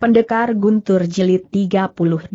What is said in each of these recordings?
Pendekar Guntur Jilid 38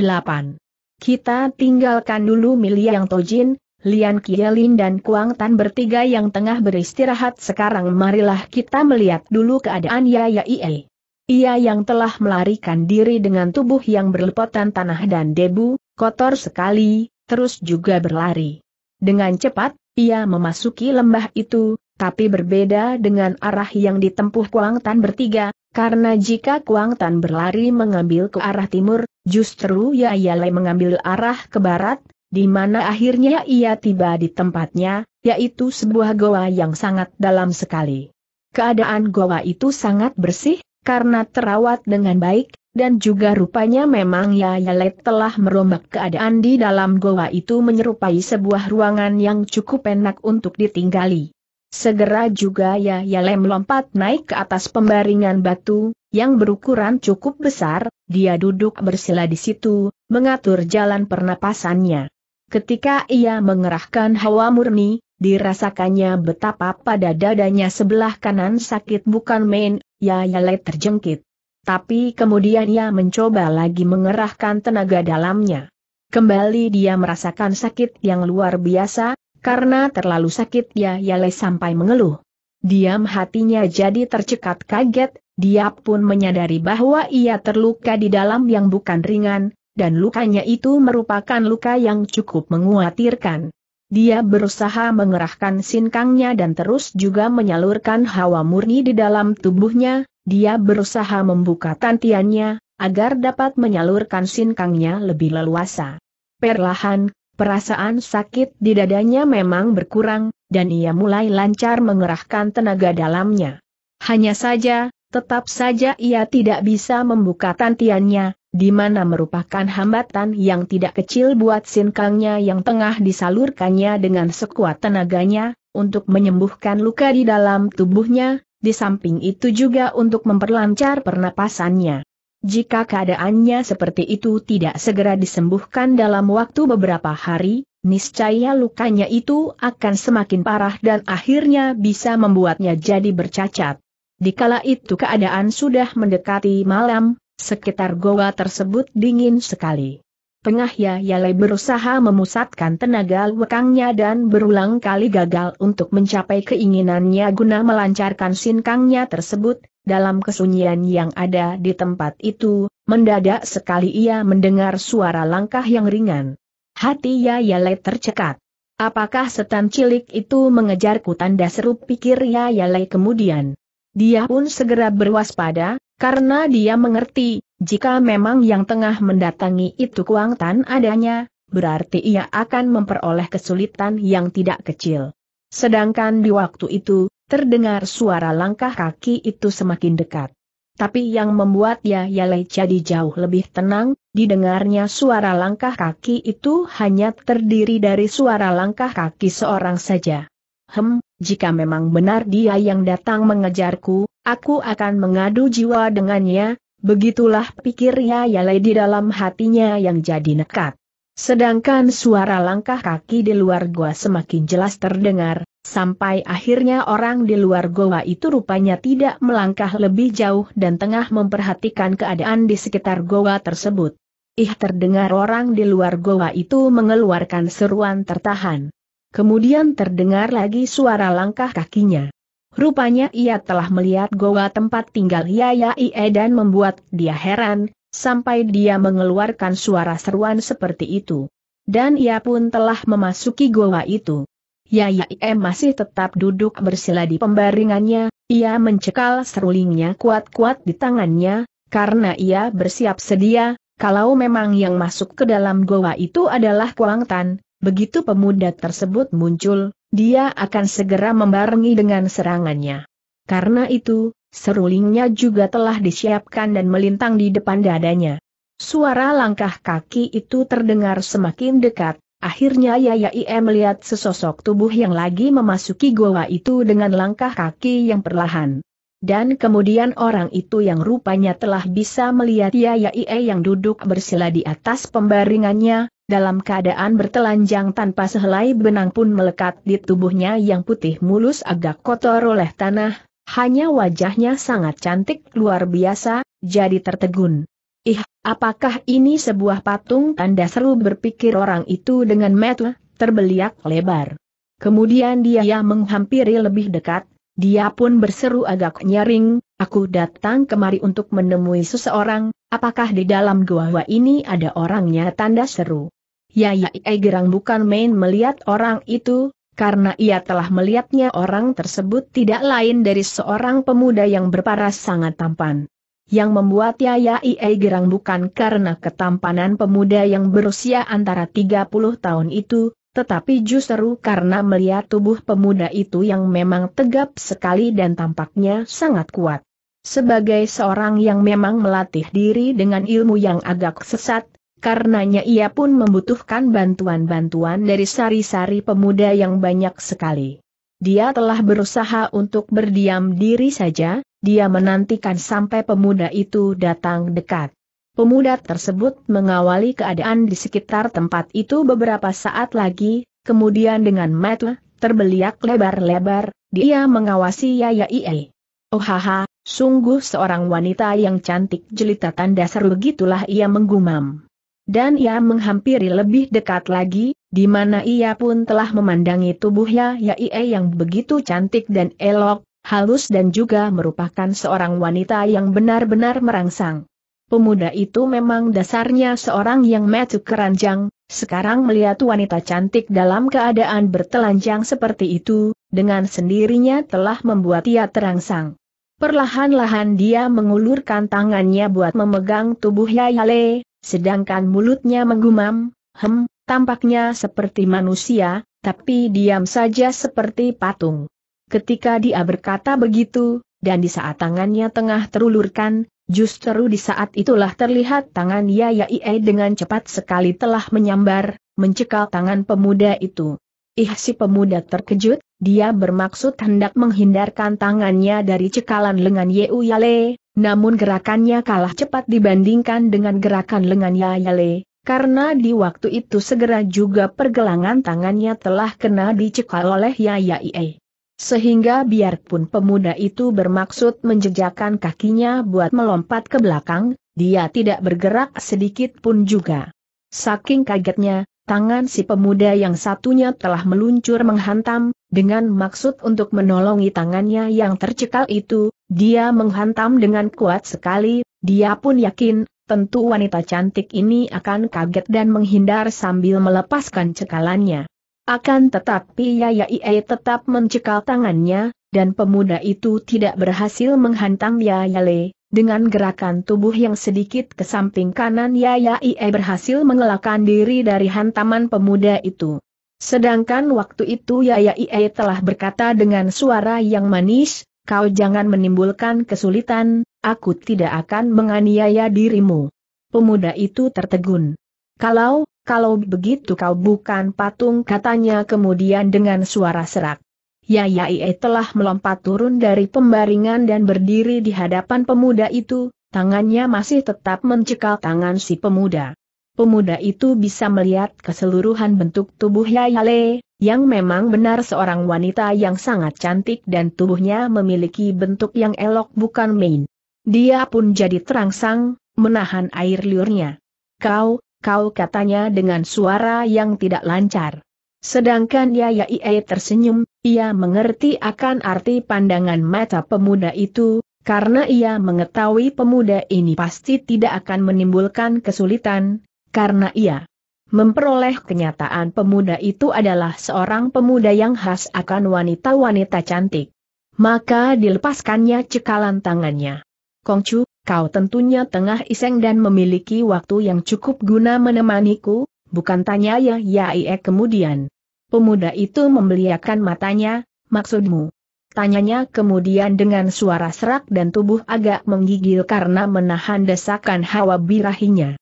Kita tinggalkan dulu Miliang Tojin, Lian Kielin dan Kuang Tan bertiga yang tengah beristirahat sekarang marilah kita melihat dulu keadaan Yaya Ie. Ia yang telah melarikan diri dengan tubuh yang berlepotan tanah dan debu, kotor sekali, terus juga berlari. Dengan cepat, ia memasuki lembah itu, tapi berbeda dengan arah yang ditempuh Kuang Tan bertiga, karena jika Kuang Tan berlari mengambil ke arah timur, justru Yayale mengambil arah ke barat, di mana akhirnya ia tiba di tempatnya, yaitu sebuah goa yang sangat dalam sekali. Keadaan goa itu sangat bersih, karena terawat dengan baik, dan juga rupanya memang Yayale telah merombak keadaan di dalam goa itu menyerupai sebuah ruangan yang cukup enak untuk ditinggali. Segera juga Yayalem lompat naik ke atas pembaringan batu, yang berukuran cukup besar, dia duduk bersila di situ, mengatur jalan pernapasannya. Ketika ia mengerahkan hawa murni, dirasakannya betapa pada dadanya sebelah kanan sakit bukan main, ya, ya Le terjengkit. Tapi kemudian ia mencoba lagi mengerahkan tenaga dalamnya. Kembali dia merasakan sakit yang luar biasa, karena terlalu sakit ya Yale sampai mengeluh. Diam hatinya jadi tercekat kaget, dia pun menyadari bahwa ia terluka di dalam yang bukan ringan, dan lukanya itu merupakan luka yang cukup menguatirkan. Dia berusaha mengerahkan sinkangnya dan terus juga menyalurkan hawa murni di dalam tubuhnya, dia berusaha membuka tantiannya, agar dapat menyalurkan sinkangnya lebih leluasa. Perlahan, Perasaan sakit di dadanya memang berkurang, dan ia mulai lancar mengerahkan tenaga dalamnya. Hanya saja, tetap saja ia tidak bisa membuka tantiannya, di mana merupakan hambatan yang tidak kecil buat sinkangnya yang tengah disalurkannya dengan sekuat tenaganya, untuk menyembuhkan luka di dalam tubuhnya, di samping itu juga untuk memperlancar pernapasannya. Jika keadaannya seperti itu tidak segera disembuhkan dalam waktu beberapa hari, niscaya lukanya itu akan semakin parah dan akhirnya bisa membuatnya jadi bercacat. Di kala itu keadaan sudah mendekati malam, sekitar goa tersebut dingin sekali. Pengahya Yale berusaha memusatkan tenaga lekangnya dan berulang kali gagal untuk mencapai keinginannya guna melancarkan sinkangnya tersebut, dalam kesunyian yang ada di tempat itu, mendadak sekali ia mendengar suara langkah yang ringan. Hati ya, Yale tercekat. Apakah setan cilik itu mengejarku tanda seru pikir ya, Yale kemudian. Dia pun segera berwaspada, karena dia mengerti, jika memang yang tengah mendatangi itu Kuang Tan adanya, berarti ia akan memperoleh kesulitan yang tidak kecil. Sedangkan di waktu itu, terdengar suara langkah kaki itu semakin dekat. Tapi yang membuat Yayalei jadi jauh lebih tenang, didengarnya suara langkah kaki itu hanya terdiri dari suara langkah kaki seorang saja. Hem, jika memang benar dia yang datang mengejarku, aku akan mengadu jiwa dengannya, Begitulah pikirnya ya di dalam hatinya yang jadi nekat. Sedangkan suara langkah kaki di luar gua semakin jelas terdengar, sampai akhirnya orang di luar gua itu rupanya tidak melangkah lebih jauh dan tengah memperhatikan keadaan di sekitar gua tersebut. Ih terdengar orang di luar gua itu mengeluarkan seruan tertahan. Kemudian terdengar lagi suara langkah kakinya. Rupanya ia telah melihat goa tempat tinggal Yaya Ie dan membuat dia heran, sampai dia mengeluarkan suara seruan seperti itu. Dan ia pun telah memasuki goa itu. Yaya Ie masih tetap duduk bersila di pembaringannya, ia mencekal serulingnya kuat-kuat di tangannya, karena ia bersiap sedia, kalau memang yang masuk ke dalam goa itu adalah Kuang Tan. Begitu pemuda tersebut muncul, dia akan segera membarengi dengan serangannya. Karena itu, serulingnya juga telah disiapkan dan melintang di depan dadanya. Suara langkah kaki itu terdengar semakin dekat, akhirnya Yayai melihat sesosok tubuh yang lagi memasuki goa itu dengan langkah kaki yang perlahan. Dan kemudian orang itu yang rupanya telah bisa melihat I.E. yang duduk bersila di atas pembaringannya, dalam keadaan bertelanjang tanpa sehelai benang pun melekat di tubuhnya yang putih mulus agak kotor oleh tanah, hanya wajahnya sangat cantik luar biasa, jadi tertegun. Ih, apakah ini sebuah patung tanda seru berpikir orang itu dengan metu, terbeliak lebar. Kemudian dia menghampiri lebih dekat, dia pun berseru agak nyaring, aku datang kemari untuk menemui seseorang, apakah di dalam gua gua ini ada orangnya tanda seru. Yaya ya, gerang bukan main melihat orang itu, karena ia telah melihatnya orang tersebut tidak lain dari seorang pemuda yang berparas sangat tampan. Yang membuat Yayai ya, Gerang bukan karena ketampanan pemuda yang berusia antara 30 tahun itu, tetapi justru karena melihat tubuh pemuda itu yang memang tegap sekali dan tampaknya sangat kuat. Sebagai seorang yang memang melatih diri dengan ilmu yang agak sesat, Karenanya ia pun membutuhkan bantuan-bantuan dari sari-sari pemuda yang banyak sekali. Dia telah berusaha untuk berdiam diri saja, dia menantikan sampai pemuda itu datang dekat. Pemuda tersebut mengawali keadaan di sekitar tempat itu beberapa saat lagi, kemudian dengan mata terbeliak lebar-lebar, dia mengawasi Ie. Oh haha, sungguh seorang wanita yang cantik jelita tanda seru begitulah ia menggumam. Dan ia menghampiri lebih dekat lagi, di mana ia pun telah memandangi tubuhnya yaitu yang begitu cantik dan elok, halus dan juga merupakan seorang wanita yang benar-benar merangsang. Pemuda itu memang dasarnya seorang yang metu keranjang, sekarang melihat wanita cantik dalam keadaan bertelanjang seperti itu, dengan sendirinya telah membuat ia terangsang. Perlahan-lahan dia mengulurkan tangannya buat memegang tubuh Yayale, Sedangkan mulutnya menggumam, hem, tampaknya seperti manusia, tapi diam saja seperti patung. Ketika dia berkata begitu, dan di saat tangannya tengah terulurkan, justru di saat itulah terlihat tangan Ie dengan cepat sekali telah menyambar, mencekal tangan pemuda itu. Ih si pemuda terkejut, dia bermaksud hendak menghindarkan tangannya dari cekalan lengan Yeu Yale, namun gerakannya kalah cepat dibandingkan dengan gerakan lengan Yayale, karena di waktu itu segera juga pergelangan tangannya telah kena dicekal oleh Yayaie. Sehingga biarpun pemuda itu bermaksud menjejakkan kakinya buat melompat ke belakang, dia tidak bergerak sedikit pun juga. Saking kagetnya, tangan si pemuda yang satunya telah meluncur menghantam, dengan maksud untuk menolongi tangannya yang tercekal itu, dia menghantam dengan kuat sekali, dia pun yakin, tentu wanita cantik ini akan kaget dan menghindar sambil melepaskan cekalannya. Akan tetapi Yaya Ie tetap mencekal tangannya, dan pemuda itu tidak berhasil menghantam Yaya Le. Dengan gerakan tubuh yang sedikit ke samping kanan Yaya Ie berhasil mengelakkan diri dari hantaman pemuda itu. Sedangkan waktu itu Yaya Ie telah berkata dengan suara yang manis, kau jangan menimbulkan kesulitan, aku tidak akan menganiaya dirimu. Pemuda itu tertegun. Kalau, kalau begitu kau bukan patung katanya kemudian dengan suara serak. Yayaie telah melompat turun dari pembaringan dan berdiri di hadapan pemuda itu, tangannya masih tetap mencekal tangan si pemuda pemuda itu bisa melihat keseluruhan bentuk tubuh Yayale, yang memang benar seorang wanita yang sangat cantik dan tubuhnya memiliki bentuk yang elok bukan main. Dia pun jadi terangsang, menahan air liurnya. Kau, kau katanya dengan suara yang tidak lancar. Sedangkan Yayai tersenyum, ia mengerti akan arti pandangan mata pemuda itu, karena ia mengetahui pemuda ini pasti tidak akan menimbulkan kesulitan, karena ia memperoleh kenyataan pemuda itu adalah seorang pemuda yang khas akan wanita-wanita cantik. Maka dilepaskannya cekalan tangannya. Kongcu, kau tentunya tengah iseng dan memiliki waktu yang cukup guna menemaniku, bukan tanya ya Yaie kemudian. Pemuda itu membeliakan matanya, maksudmu? Tanyanya kemudian dengan suara serak dan tubuh agak menggigil karena menahan desakan hawa birahinya.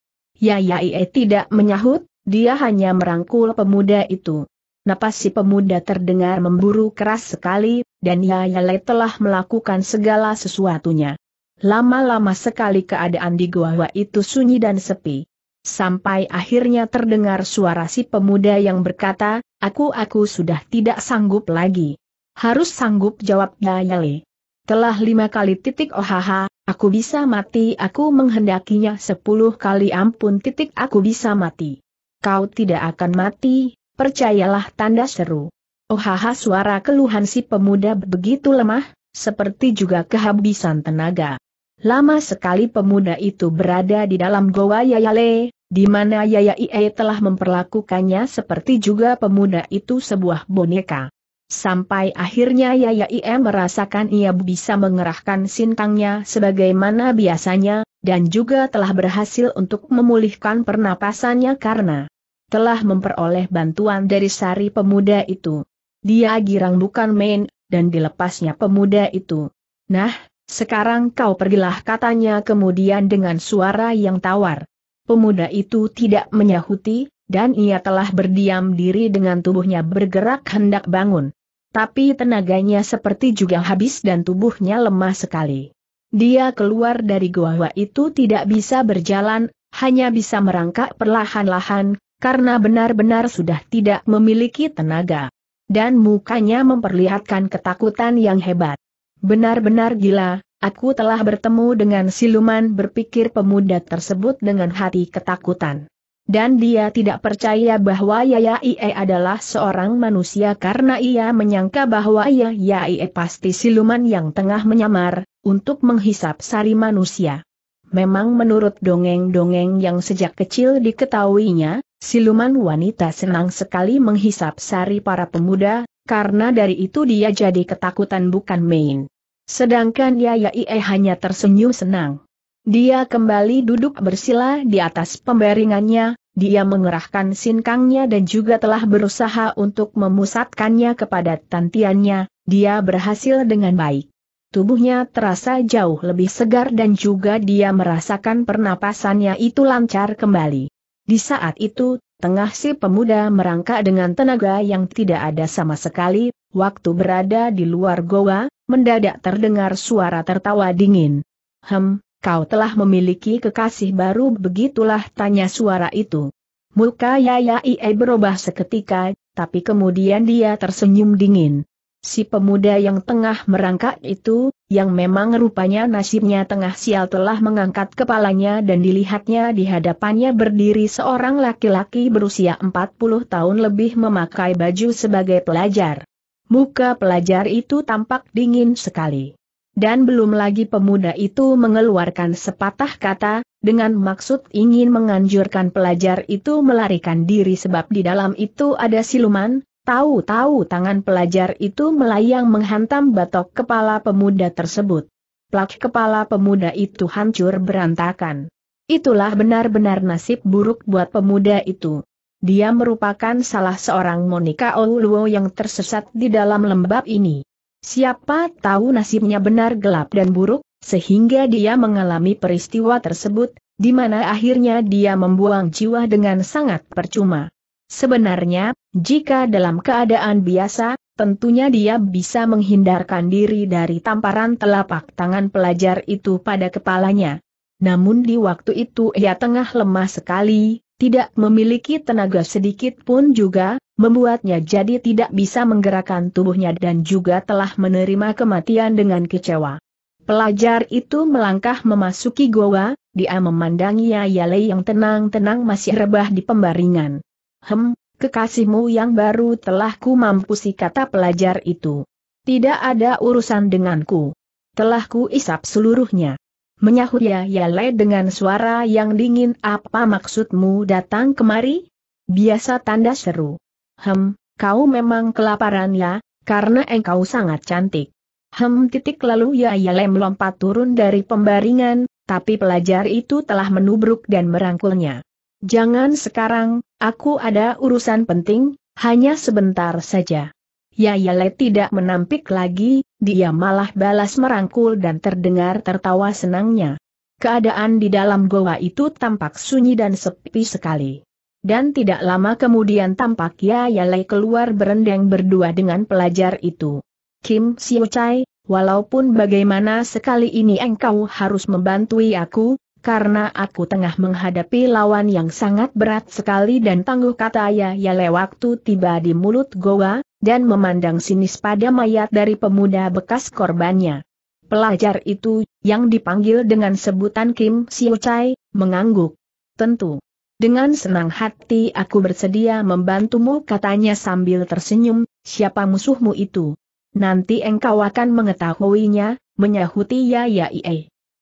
Yayaie tidak menyahut, dia hanya merangkul pemuda itu. Napas si pemuda terdengar memburu keras sekali, dan le telah melakukan segala sesuatunya. Lama-lama sekali keadaan di gua itu sunyi dan sepi. Sampai akhirnya terdengar suara si pemuda yang berkata, aku-aku sudah tidak sanggup lagi. Harus sanggup jawab Yayale. Telah lima kali titik ohaha, oh, Aku bisa mati aku menghendakinya sepuluh kali ampun titik aku bisa mati. Kau tidak akan mati, percayalah tanda seru. Ohaha suara keluhan si pemuda begitu lemah, seperti juga kehabisan tenaga. Lama sekali pemuda itu berada di dalam goa Yayale, di mana Yaya telah memperlakukannya seperti juga pemuda itu sebuah boneka. Sampai akhirnya IM merasakan ia bisa mengerahkan sintangnya sebagaimana biasanya, dan juga telah berhasil untuk memulihkan pernapasannya karena telah memperoleh bantuan dari sari pemuda itu. Dia girang bukan main, dan dilepasnya pemuda itu. Nah, sekarang kau pergilah katanya kemudian dengan suara yang tawar. Pemuda itu tidak menyahuti, dan ia telah berdiam diri dengan tubuhnya bergerak hendak bangun tapi tenaganya seperti juga habis dan tubuhnya lemah sekali. Dia keluar dari gua itu tidak bisa berjalan, hanya bisa merangkak perlahan-lahan, karena benar-benar sudah tidak memiliki tenaga. Dan mukanya memperlihatkan ketakutan yang hebat. Benar-benar gila, aku telah bertemu dengan siluman berpikir pemuda tersebut dengan hati ketakutan. Dan dia tidak percaya bahwa Yaya Ie adalah seorang manusia karena ia menyangka bahwa Yaya Ie pasti siluman yang tengah menyamar, untuk menghisap sari manusia. Memang menurut dongeng-dongeng yang sejak kecil diketahuinya, siluman wanita senang sekali menghisap sari para pemuda, karena dari itu dia jadi ketakutan bukan main. Sedangkan Yaya Ie hanya tersenyum senang. Dia kembali duduk bersila di atas pembaringannya, dia mengerahkan sinkangnya dan juga telah berusaha untuk memusatkannya kepada tantiannya, dia berhasil dengan baik. Tubuhnya terasa jauh lebih segar dan juga dia merasakan pernapasannya itu lancar kembali. Di saat itu, tengah si pemuda merangkak dengan tenaga yang tidak ada sama sekali, waktu berada di luar goa, mendadak terdengar suara tertawa dingin. Hem, kau telah memiliki kekasih baru begitulah tanya suara itu. Muka Yaya Ie berubah seketika, tapi kemudian dia tersenyum dingin. Si pemuda yang tengah merangkak itu, yang memang rupanya nasibnya tengah sial telah mengangkat kepalanya dan dilihatnya di hadapannya berdiri seorang laki-laki berusia 40 tahun lebih memakai baju sebagai pelajar. Muka pelajar itu tampak dingin sekali. Dan belum lagi pemuda itu mengeluarkan sepatah kata, dengan maksud ingin menganjurkan pelajar itu melarikan diri sebab di dalam itu ada siluman, tahu-tahu tangan pelajar itu melayang menghantam batok kepala pemuda tersebut. Plak kepala pemuda itu hancur berantakan. Itulah benar-benar nasib buruk buat pemuda itu. Dia merupakan salah seorang Monika Oluo yang tersesat di dalam lembab ini. Siapa tahu nasibnya benar gelap dan buruk, sehingga dia mengalami peristiwa tersebut, di mana akhirnya dia membuang jiwa dengan sangat percuma. Sebenarnya, jika dalam keadaan biasa, tentunya dia bisa menghindarkan diri dari tamparan telapak tangan pelajar itu pada kepalanya. Namun di waktu itu ia tengah lemah sekali, tidak memiliki tenaga sedikit pun juga, membuatnya jadi tidak bisa menggerakkan tubuhnya dan juga telah menerima kematian dengan kecewa. Pelajar itu melangkah memasuki goa, dia memandangi Yale yang tenang-tenang masih rebah di pembaringan. Hem, kekasihmu yang baru telah ku mampusi kata pelajar itu. Tidak ada urusan denganku. Telah ku isap seluruhnya. Menyahut Yale dengan suara yang dingin apa maksudmu datang kemari? Biasa tanda seru. Hem, kau memang kelaparan ya, karena engkau sangat cantik. Hem titik lalu ya, ya Lem lompat turun dari pembaringan, tapi pelajar itu telah menubruk dan merangkulnya. Jangan sekarang, aku ada urusan penting, hanya sebentar saja. Ya, ya Le tidak menampik lagi, dia malah balas merangkul dan terdengar tertawa senangnya. Keadaan di dalam goa itu tampak sunyi dan sepi sekali dan tidak lama kemudian tampak Yalai keluar berendang berdua dengan pelajar itu. Kim Siu Chai, walaupun bagaimana sekali ini engkau harus membantui aku, karena aku tengah menghadapi lawan yang sangat berat sekali dan tangguh kata Yalai waktu tiba di mulut goa, dan memandang sinis pada mayat dari pemuda bekas korbannya. Pelajar itu, yang dipanggil dengan sebutan Kim Siu Chai, mengangguk. Tentu, dengan senang hati aku bersedia membantumu katanya sambil tersenyum, siapa musuhmu itu? Nanti engkau akan mengetahuinya, menyahuti ya ya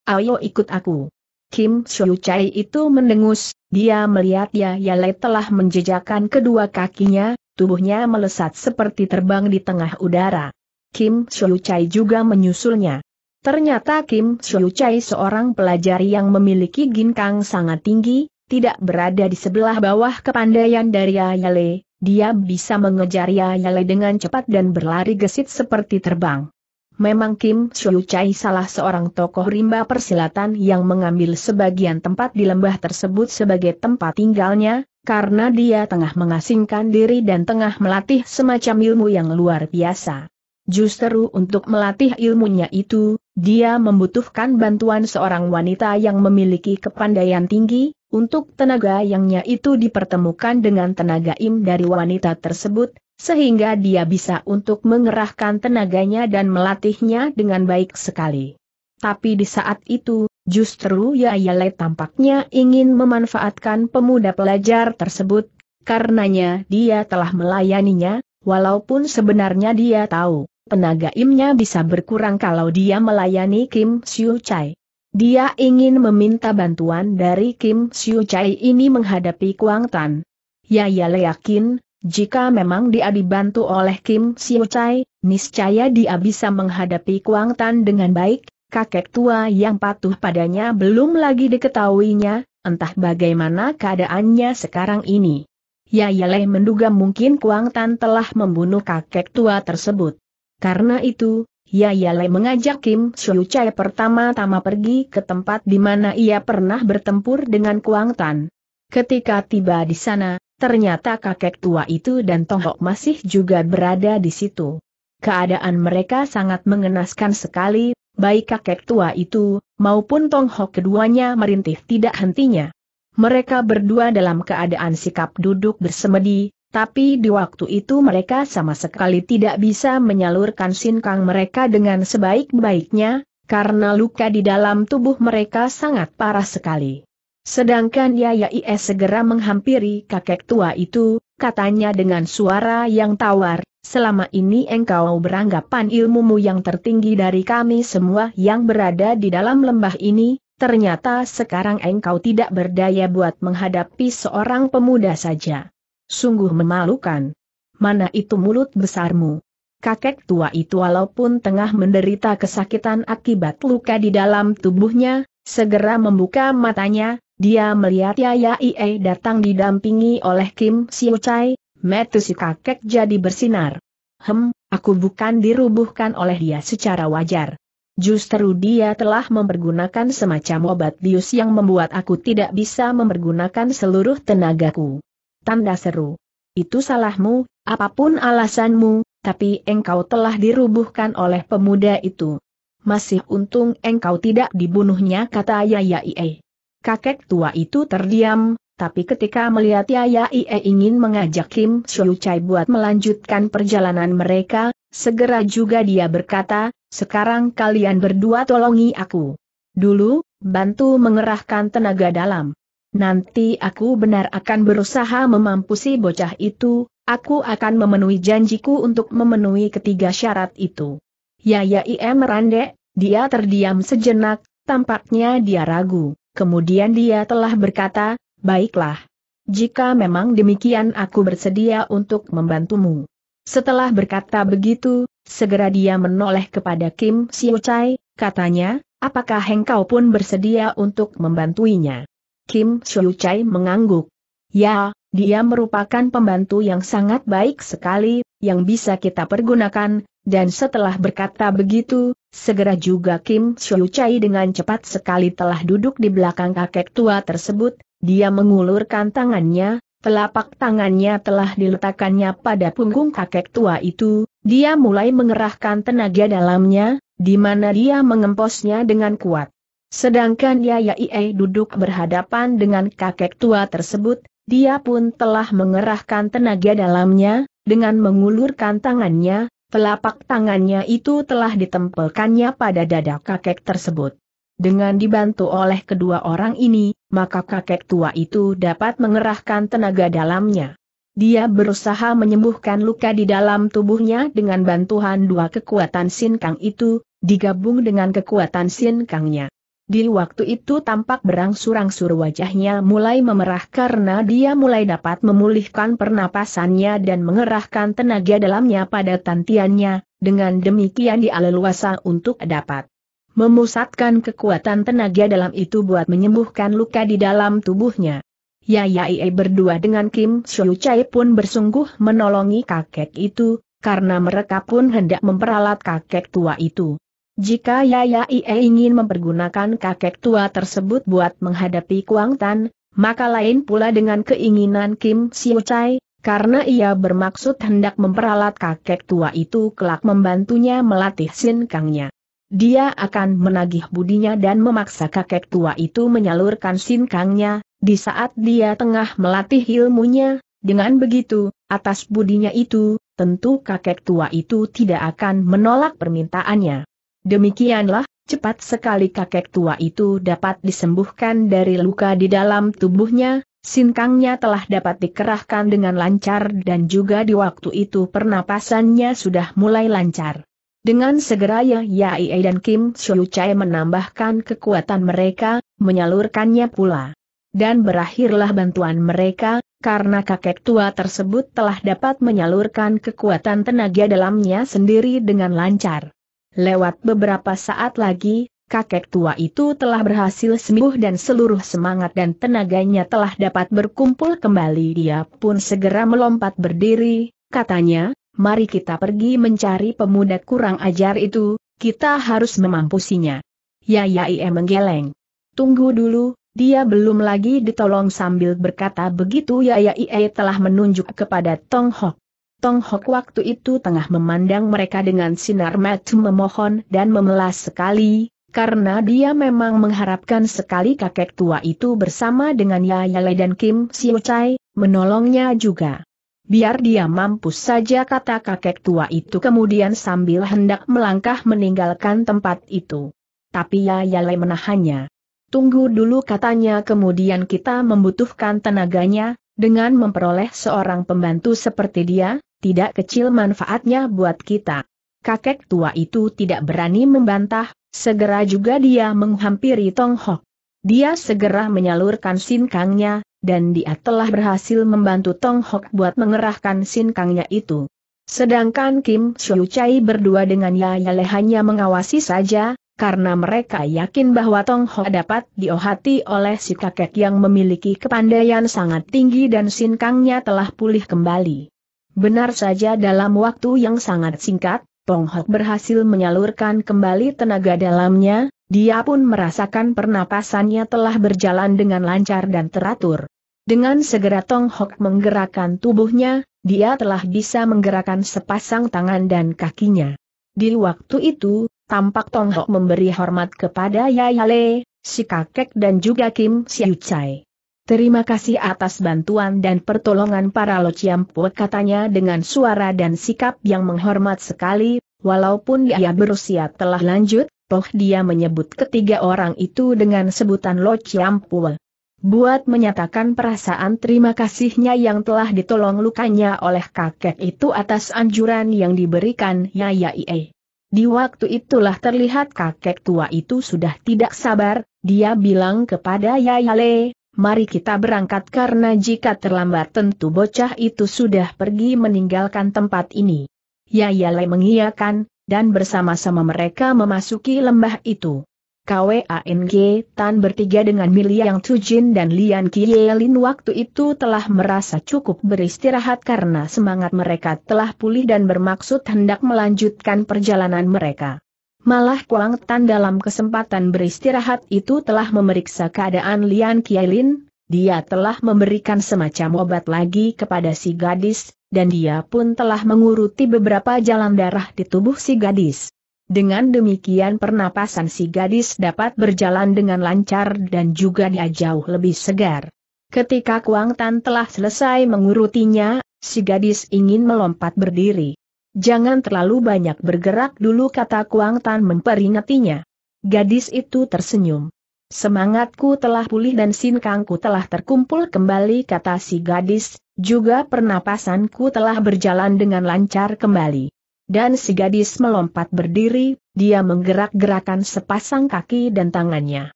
Ayo ikut aku. Kim Shu Chai itu mendengus, dia melihat ya Le telah menjejakkan kedua kakinya, tubuhnya melesat seperti terbang di tengah udara. Kim Shu Chai juga menyusulnya. Ternyata Kim Shu Chai seorang pelajar yang memiliki ginkang sangat tinggi, tidak berada di sebelah bawah kepandaian dari Ayale, dia bisa mengejar Ayale dengan cepat dan berlari gesit seperti terbang. Memang Kim Chiu Chai salah seorang tokoh rimba persilatan yang mengambil sebagian tempat di lembah tersebut sebagai tempat tinggalnya, karena dia tengah mengasingkan diri dan tengah melatih semacam ilmu yang luar biasa. Justru untuk melatih ilmunya itu, dia membutuhkan bantuan seorang wanita yang memiliki kepandaian tinggi, untuk tenaga yangnya itu dipertemukan dengan tenaga im dari wanita tersebut, sehingga dia bisa untuk mengerahkan tenaganya dan melatihnya dengan baik sekali. Tapi di saat itu, justru Yayale tampaknya ingin memanfaatkan pemuda pelajar tersebut, karenanya dia telah melayaninya, walaupun sebenarnya dia tahu tenaga imnya bisa berkurang kalau dia melayani Kim Siu Chai. Dia ingin meminta bantuan dari Kim Siu Chai ini menghadapi Kuang Tan. Ya Yaya yakin, jika memang dia dibantu oleh Kim Siu Chai, niscaya dia bisa menghadapi Kuang Tan dengan baik, kakek tua yang patuh padanya belum lagi diketahuinya, entah bagaimana keadaannya sekarang ini. Ya, ya, le menduga mungkin Kuang Tan telah membunuh kakek tua tersebut. Karena itu, Yayale mengajak Kim Siu Chai pertama-tama pergi ke tempat di mana ia pernah bertempur dengan Kuang Tan. Ketika tiba di sana, ternyata kakek tua itu dan Tong Hok masih juga berada di situ. Keadaan mereka sangat mengenaskan sekali, baik kakek tua itu, maupun Tong Tonghok keduanya merintih tidak hentinya. Mereka berdua dalam keadaan sikap duduk bersemedi, tapi di waktu itu mereka sama sekali tidak bisa menyalurkan sinkang mereka dengan sebaik-baiknya, karena luka di dalam tubuh mereka sangat parah sekali. Sedangkan Yayais segera menghampiri kakek tua itu, katanya dengan suara yang tawar, Selama ini engkau beranggapan ilmumu yang tertinggi dari kami semua yang berada di dalam lembah ini, ternyata sekarang engkau tidak berdaya buat menghadapi seorang pemuda saja. Sungguh memalukan. Mana itu mulut besarmu? Kakek tua itu walaupun tengah menderita kesakitan akibat luka di dalam tubuhnya, segera membuka matanya, dia melihat Yaya Ie datang didampingi oleh Kim Siu Chai, metu si kakek jadi bersinar. Hem, aku bukan dirubuhkan oleh dia secara wajar. Justru dia telah mempergunakan semacam obat bius yang membuat aku tidak bisa mempergunakan seluruh tenagaku tanda seru. Itu salahmu, apapun alasanmu, tapi engkau telah dirubuhkan oleh pemuda itu. Masih untung engkau tidak dibunuhnya kata Yaya Yayai'e. Kakek tua itu terdiam, tapi ketika melihat Yaya Yayai'e ingin mengajak Kim Chai buat melanjutkan perjalanan mereka, segera juga dia berkata, sekarang kalian berdua tolongi aku. Dulu, bantu mengerahkan tenaga dalam. Nanti aku benar akan berusaha memampusi bocah itu, aku akan memenuhi janjiku untuk memenuhi ketiga syarat itu. Ya ya IM merandek, dia terdiam sejenak, tampaknya dia ragu, kemudian dia telah berkata, baiklah. Jika memang demikian aku bersedia untuk membantumu. Setelah berkata begitu, segera dia menoleh kepada Kim Siu Chai, katanya, apakah engkau pun bersedia untuk membantuinya? Kim Siu Chai mengangguk. Ya, dia merupakan pembantu yang sangat baik sekali, yang bisa kita pergunakan, dan setelah berkata begitu, segera juga Kim Siu Chai dengan cepat sekali telah duduk di belakang kakek tua tersebut, dia mengulurkan tangannya, telapak tangannya telah diletakkannya pada punggung kakek tua itu, dia mulai mengerahkan tenaga dalamnya, di mana dia mengemposnya dengan kuat. Sedangkan Yayai duduk berhadapan dengan kakek tua tersebut, dia pun telah mengerahkan tenaga dalamnya, dengan mengulurkan tangannya, telapak tangannya itu telah ditempelkannya pada dada kakek tersebut. Dengan dibantu oleh kedua orang ini, maka kakek tua itu dapat mengerahkan tenaga dalamnya. Dia berusaha menyembuhkan luka di dalam tubuhnya dengan bantuan dua kekuatan sin kang itu, digabung dengan kekuatan sin kangnya. Di waktu itu tampak berangsur-angsur wajahnya mulai memerah karena dia mulai dapat memulihkan pernapasannya dan mengerahkan tenaga dalamnya pada tantiannya, dengan demikian dia leluasa untuk dapat memusatkan kekuatan tenaga dalam itu buat menyembuhkan luka di dalam tubuhnya. Yayaie berdua dengan Kim Shou Chai pun bersungguh menolongi kakek itu, karena mereka pun hendak memperalat kakek tua itu. Jika Ie ingin mempergunakan kakek tua tersebut buat menghadapi Kuang Tan, maka lain pula dengan keinginan Kim Siu Chai, karena ia bermaksud hendak memperalat kakek tua itu kelak membantunya melatih Sin Kangnya. Dia akan menagih budinya dan memaksa kakek tua itu menyalurkan Sin Kangnya, di saat dia tengah melatih ilmunya, dengan begitu, atas budinya itu, tentu kakek tua itu tidak akan menolak permintaannya. Demikianlah, cepat sekali kakek tua itu dapat disembuhkan dari luka di dalam tubuhnya, sinkangnya telah dapat dikerahkan dengan lancar dan juga di waktu itu pernapasannya sudah mulai lancar. Dengan segera ya Yaie dan Kim Shu Chai menambahkan kekuatan mereka, menyalurkannya pula. Dan berakhirlah bantuan mereka, karena kakek tua tersebut telah dapat menyalurkan kekuatan tenaga dalamnya sendiri dengan lancar. Lewat beberapa saat lagi, kakek tua itu telah berhasil sembuh dan seluruh semangat dan tenaganya telah dapat berkumpul kembali. Dia pun segera melompat berdiri, katanya, mari kita pergi mencari pemuda kurang ajar itu, kita harus memampusinya. Ya, ya ia menggeleng. Tunggu dulu, dia belum lagi ditolong sambil berkata begitu Yai ya, telah menunjuk kepada Tong Hok. Tong Hok waktu itu tengah memandang mereka dengan sinar mata memohon dan memelas sekali, karena dia memang mengharapkan sekali kakek tua itu bersama dengan Yaya Le dan Kim Siu Chai, menolongnya juga. Biar dia mampu saja kata kakek tua itu kemudian sambil hendak melangkah meninggalkan tempat itu. Tapi Yaya Le menahannya. Tunggu dulu katanya kemudian kita membutuhkan tenaganya, dengan memperoleh seorang pembantu seperti dia, tidak kecil manfaatnya buat kita. Kakek tua itu tidak berani membantah, segera juga dia menghampiri Tong Hok. Dia segera menyalurkan sinkangnya, dan dia telah berhasil membantu Tong Hok buat mengerahkan sinkangnya itu. Sedangkan Kim Shou Chai berdua dengan Yaya Le hanya mengawasi saja, karena mereka yakin bahwa Tong Hok dapat diohati oleh si kakek yang memiliki kepandaian sangat tinggi dan sinkangnya telah pulih kembali. Benar saja dalam waktu yang sangat singkat, Tong Hok berhasil menyalurkan kembali tenaga dalamnya, dia pun merasakan pernapasannya telah berjalan dengan lancar dan teratur. Dengan segera Tong Hok menggerakkan tubuhnya, dia telah bisa menggerakkan sepasang tangan dan kakinya. Di waktu itu, tampak Tong Hok memberi hormat kepada Yayale, si kakek dan juga Kim Siu Chai. Terima kasih atas bantuan dan pertolongan para Lociampu katanya dengan suara dan sikap yang menghormat sekali, walaupun dia berusia telah lanjut, toh dia menyebut ketiga orang itu dengan sebutan Lociampu. Buat menyatakan perasaan terima kasihnya yang telah ditolong lukanya oleh kakek itu atas anjuran yang diberikan Ie. Di waktu itulah terlihat kakek tua itu sudah tidak sabar, dia bilang kepada Le, mari kita berangkat karena jika terlambat tentu bocah itu sudah pergi meninggalkan tempat ini. Yayale mengiyakan, dan bersama-sama mereka memasuki lembah itu. KWANG Tan bertiga dengan Miliang Tujin dan Lian Kielin waktu itu telah merasa cukup beristirahat karena semangat mereka telah pulih dan bermaksud hendak melanjutkan perjalanan mereka. Malah Kuang Tan dalam kesempatan beristirahat itu telah memeriksa keadaan Lian Kielin, dia telah memberikan semacam obat lagi kepada si gadis, dan dia pun telah menguruti beberapa jalan darah di tubuh si gadis. Dengan demikian pernapasan si gadis dapat berjalan dengan lancar dan juga dia jauh lebih segar. Ketika Kuang Tan telah selesai mengurutinya, si gadis ingin melompat berdiri. Jangan terlalu banyak bergerak dulu kata Kuang Tan memperingatinya. Gadis itu tersenyum. Semangatku telah pulih dan sinkangku telah terkumpul kembali kata si gadis, juga pernapasanku telah berjalan dengan lancar kembali. Dan si gadis melompat berdiri, dia menggerak-gerakan sepasang kaki dan tangannya.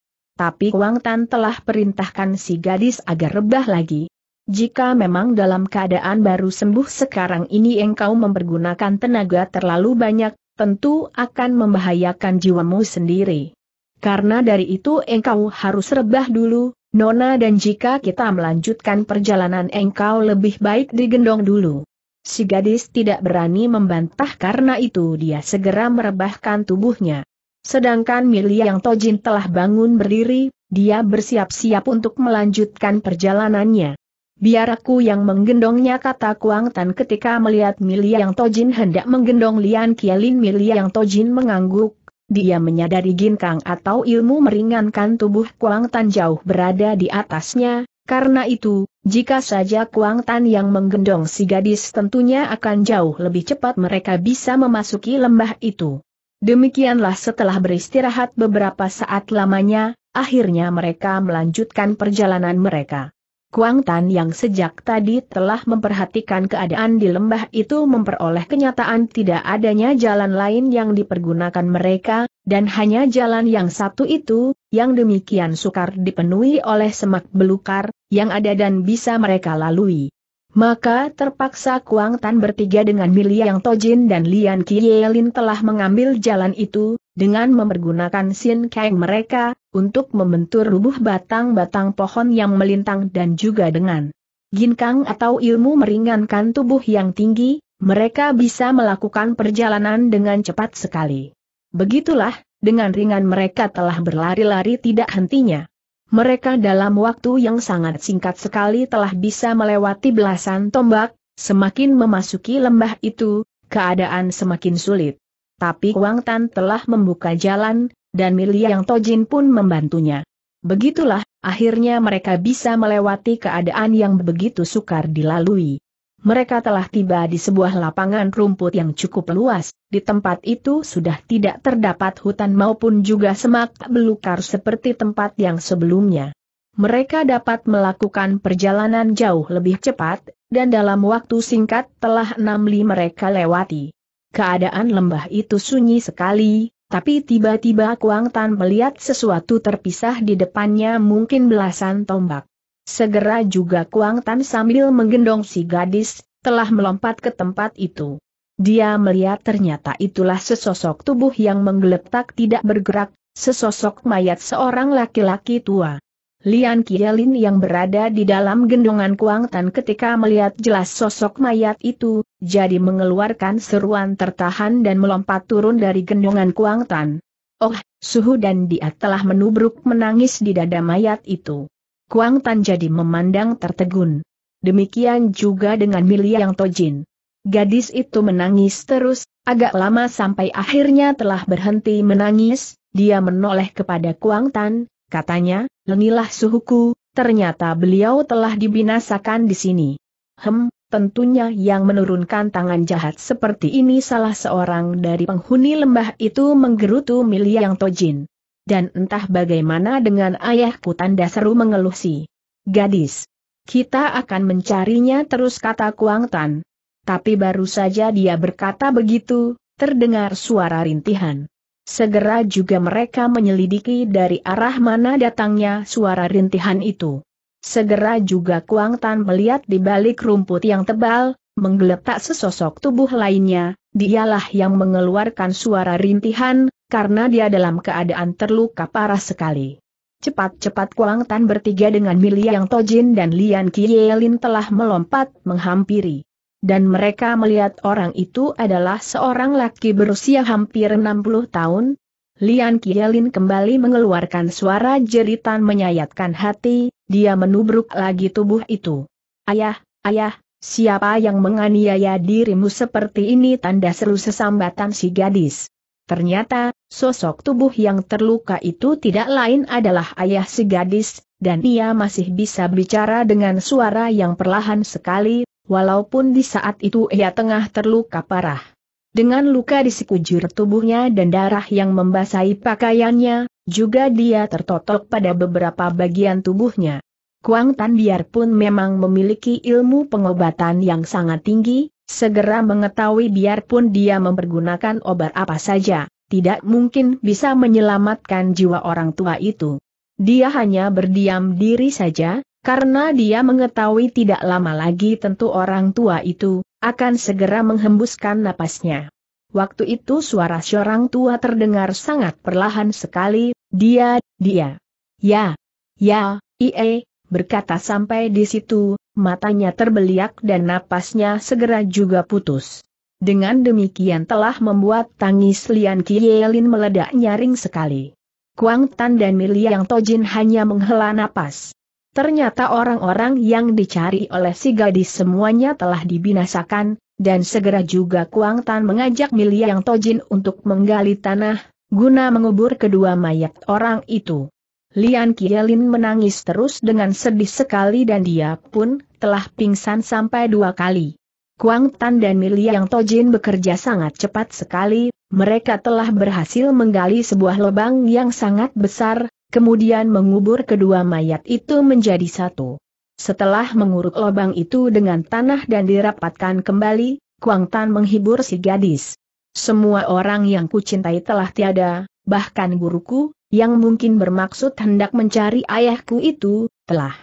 Tapi Kuang Tan telah perintahkan si gadis agar rebah lagi. Jika memang dalam keadaan baru sembuh sekarang ini engkau mempergunakan tenaga terlalu banyak, tentu akan membahayakan jiwamu sendiri. Karena dari itu engkau harus rebah dulu, Nona dan jika kita melanjutkan perjalanan engkau lebih baik digendong dulu. Si gadis tidak berani membantah karena itu dia segera merebahkan tubuhnya. Sedangkan Milia yang Tojin telah bangun berdiri, dia bersiap-siap untuk melanjutkan perjalanannya. Biar aku yang menggendongnya kata Kuang Tan ketika melihat Milia yang Tojin hendak menggendong Lian Milia yang Tojin mengangguk. Dia menyadari ginkang atau ilmu meringankan tubuh Kuang Tan jauh berada di atasnya, karena itu, jika saja Kuang Tan yang menggendong si gadis tentunya akan jauh lebih cepat mereka bisa memasuki lembah itu. Demikianlah setelah beristirahat beberapa saat lamanya, akhirnya mereka melanjutkan perjalanan mereka. Kuang Tan yang sejak tadi telah memperhatikan keadaan di lembah itu memperoleh kenyataan tidak adanya jalan lain yang dipergunakan mereka, dan hanya jalan yang satu itu, yang demikian sukar dipenuhi oleh semak belukar, yang ada dan bisa mereka lalui. Maka terpaksa Kuang Tan bertiga dengan Yang Tojin dan Lian Kielin telah mengambil jalan itu, dengan memergunakan sin kang mereka, untuk membentur rubuh batang-batang pohon yang melintang dan juga dengan ginkang atau ilmu meringankan tubuh yang tinggi, mereka bisa melakukan perjalanan dengan cepat sekali. Begitulah, dengan ringan mereka telah berlari-lari tidak hentinya. Mereka dalam waktu yang sangat singkat sekali telah bisa melewati belasan tombak, semakin memasuki lembah itu, keadaan semakin sulit. Tapi Wang Tan telah membuka jalan, dan Miliang Tojin pun membantunya. Begitulah, akhirnya mereka bisa melewati keadaan yang begitu sukar dilalui. Mereka telah tiba di sebuah lapangan rumput yang cukup luas, di tempat itu sudah tidak terdapat hutan maupun juga semak belukar seperti tempat yang sebelumnya. Mereka dapat melakukan perjalanan jauh lebih cepat, dan dalam waktu singkat telah enam li mereka lewati. Keadaan lembah itu sunyi sekali, tapi tiba-tiba Kuang Tan melihat sesuatu terpisah di depannya mungkin belasan tombak. Segera juga Kuang Tan sambil menggendong si gadis, telah melompat ke tempat itu. Dia melihat ternyata itulah sesosok tubuh yang menggeletak tidak bergerak, sesosok mayat seorang laki-laki tua. Lian Kielin yang berada di dalam gendongan Kuang Tan ketika melihat jelas sosok mayat itu, jadi mengeluarkan seruan tertahan dan melompat turun dari gendongan Kuang Tan. Oh, suhu dan dia telah menubruk menangis di dada mayat itu. Kuang Tan jadi memandang tertegun. Demikian juga dengan Milia Yang Tojin. Gadis itu menangis terus, agak lama sampai akhirnya telah berhenti menangis, dia menoleh kepada Kuang Tan, katanya, lenilah suhuku, ternyata beliau telah dibinasakan di sini. Hem, tentunya yang menurunkan tangan jahat seperti ini salah seorang dari penghuni lembah itu menggerutu Yang Tojin. Dan entah bagaimana dengan ayahku tanda seru mengeluh si gadis. Kita akan mencarinya terus kata Kuang Tan. Tapi baru saja dia berkata begitu, terdengar suara rintihan. Segera juga mereka menyelidiki dari arah mana datangnya suara rintihan itu. Segera juga Kuang Tan melihat di balik rumput yang tebal, menggeletak sesosok tubuh lainnya, dialah yang mengeluarkan suara rintihan, karena dia dalam keadaan terluka parah sekali. Cepat-cepat Kuang Tan bertiga dengan Milia, Yang Tojin dan Lian Kielin telah melompat menghampiri dan mereka melihat orang itu adalah seorang laki berusia hampir 60 tahun. Lian Kielin kembali mengeluarkan suara jeritan menyayatkan hati, dia menubruk lagi tubuh itu. Ayah, ayah, siapa yang menganiaya dirimu seperti ini tanda seru sesambatan si gadis. Ternyata, sosok tubuh yang terluka itu tidak lain adalah ayah si gadis, dan ia masih bisa bicara dengan suara yang perlahan sekali walaupun di saat itu ia tengah terluka parah. Dengan luka di sekujur tubuhnya dan darah yang membasahi pakaiannya, juga dia tertotok pada beberapa bagian tubuhnya. Kuang Tan biarpun memang memiliki ilmu pengobatan yang sangat tinggi, segera mengetahui biarpun dia mempergunakan obat apa saja, tidak mungkin bisa menyelamatkan jiwa orang tua itu. Dia hanya berdiam diri saja, karena dia mengetahui tidak lama lagi tentu orang tua itu, akan segera menghembuskan napasnya. Waktu itu suara seorang tua terdengar sangat perlahan sekali, dia, dia. Ya, ya, ie, berkata sampai di situ, matanya terbeliak dan napasnya segera juga putus. Dengan demikian telah membuat tangis Lian Kielin meledak nyaring sekali. Kuang Tan dan Miliang Tojin hanya menghela napas. Ternyata orang-orang yang dicari oleh si gadis semuanya telah dibinasakan, dan segera juga Kuang Tan mengajak Milia Yang Tojin untuk menggali tanah, guna mengubur kedua mayat orang itu. Lian Kielin menangis terus dengan sedih sekali dan dia pun telah pingsan sampai dua kali. Kuang Tan dan Milia Yang Tojin bekerja sangat cepat sekali, mereka telah berhasil menggali sebuah lubang yang sangat besar, kemudian mengubur kedua mayat itu menjadi satu. Setelah menguruk lubang itu dengan tanah dan dirapatkan kembali, Kuang Tan menghibur si gadis. Semua orang yang kucintai telah tiada, bahkan guruku, yang mungkin bermaksud hendak mencari ayahku itu, telah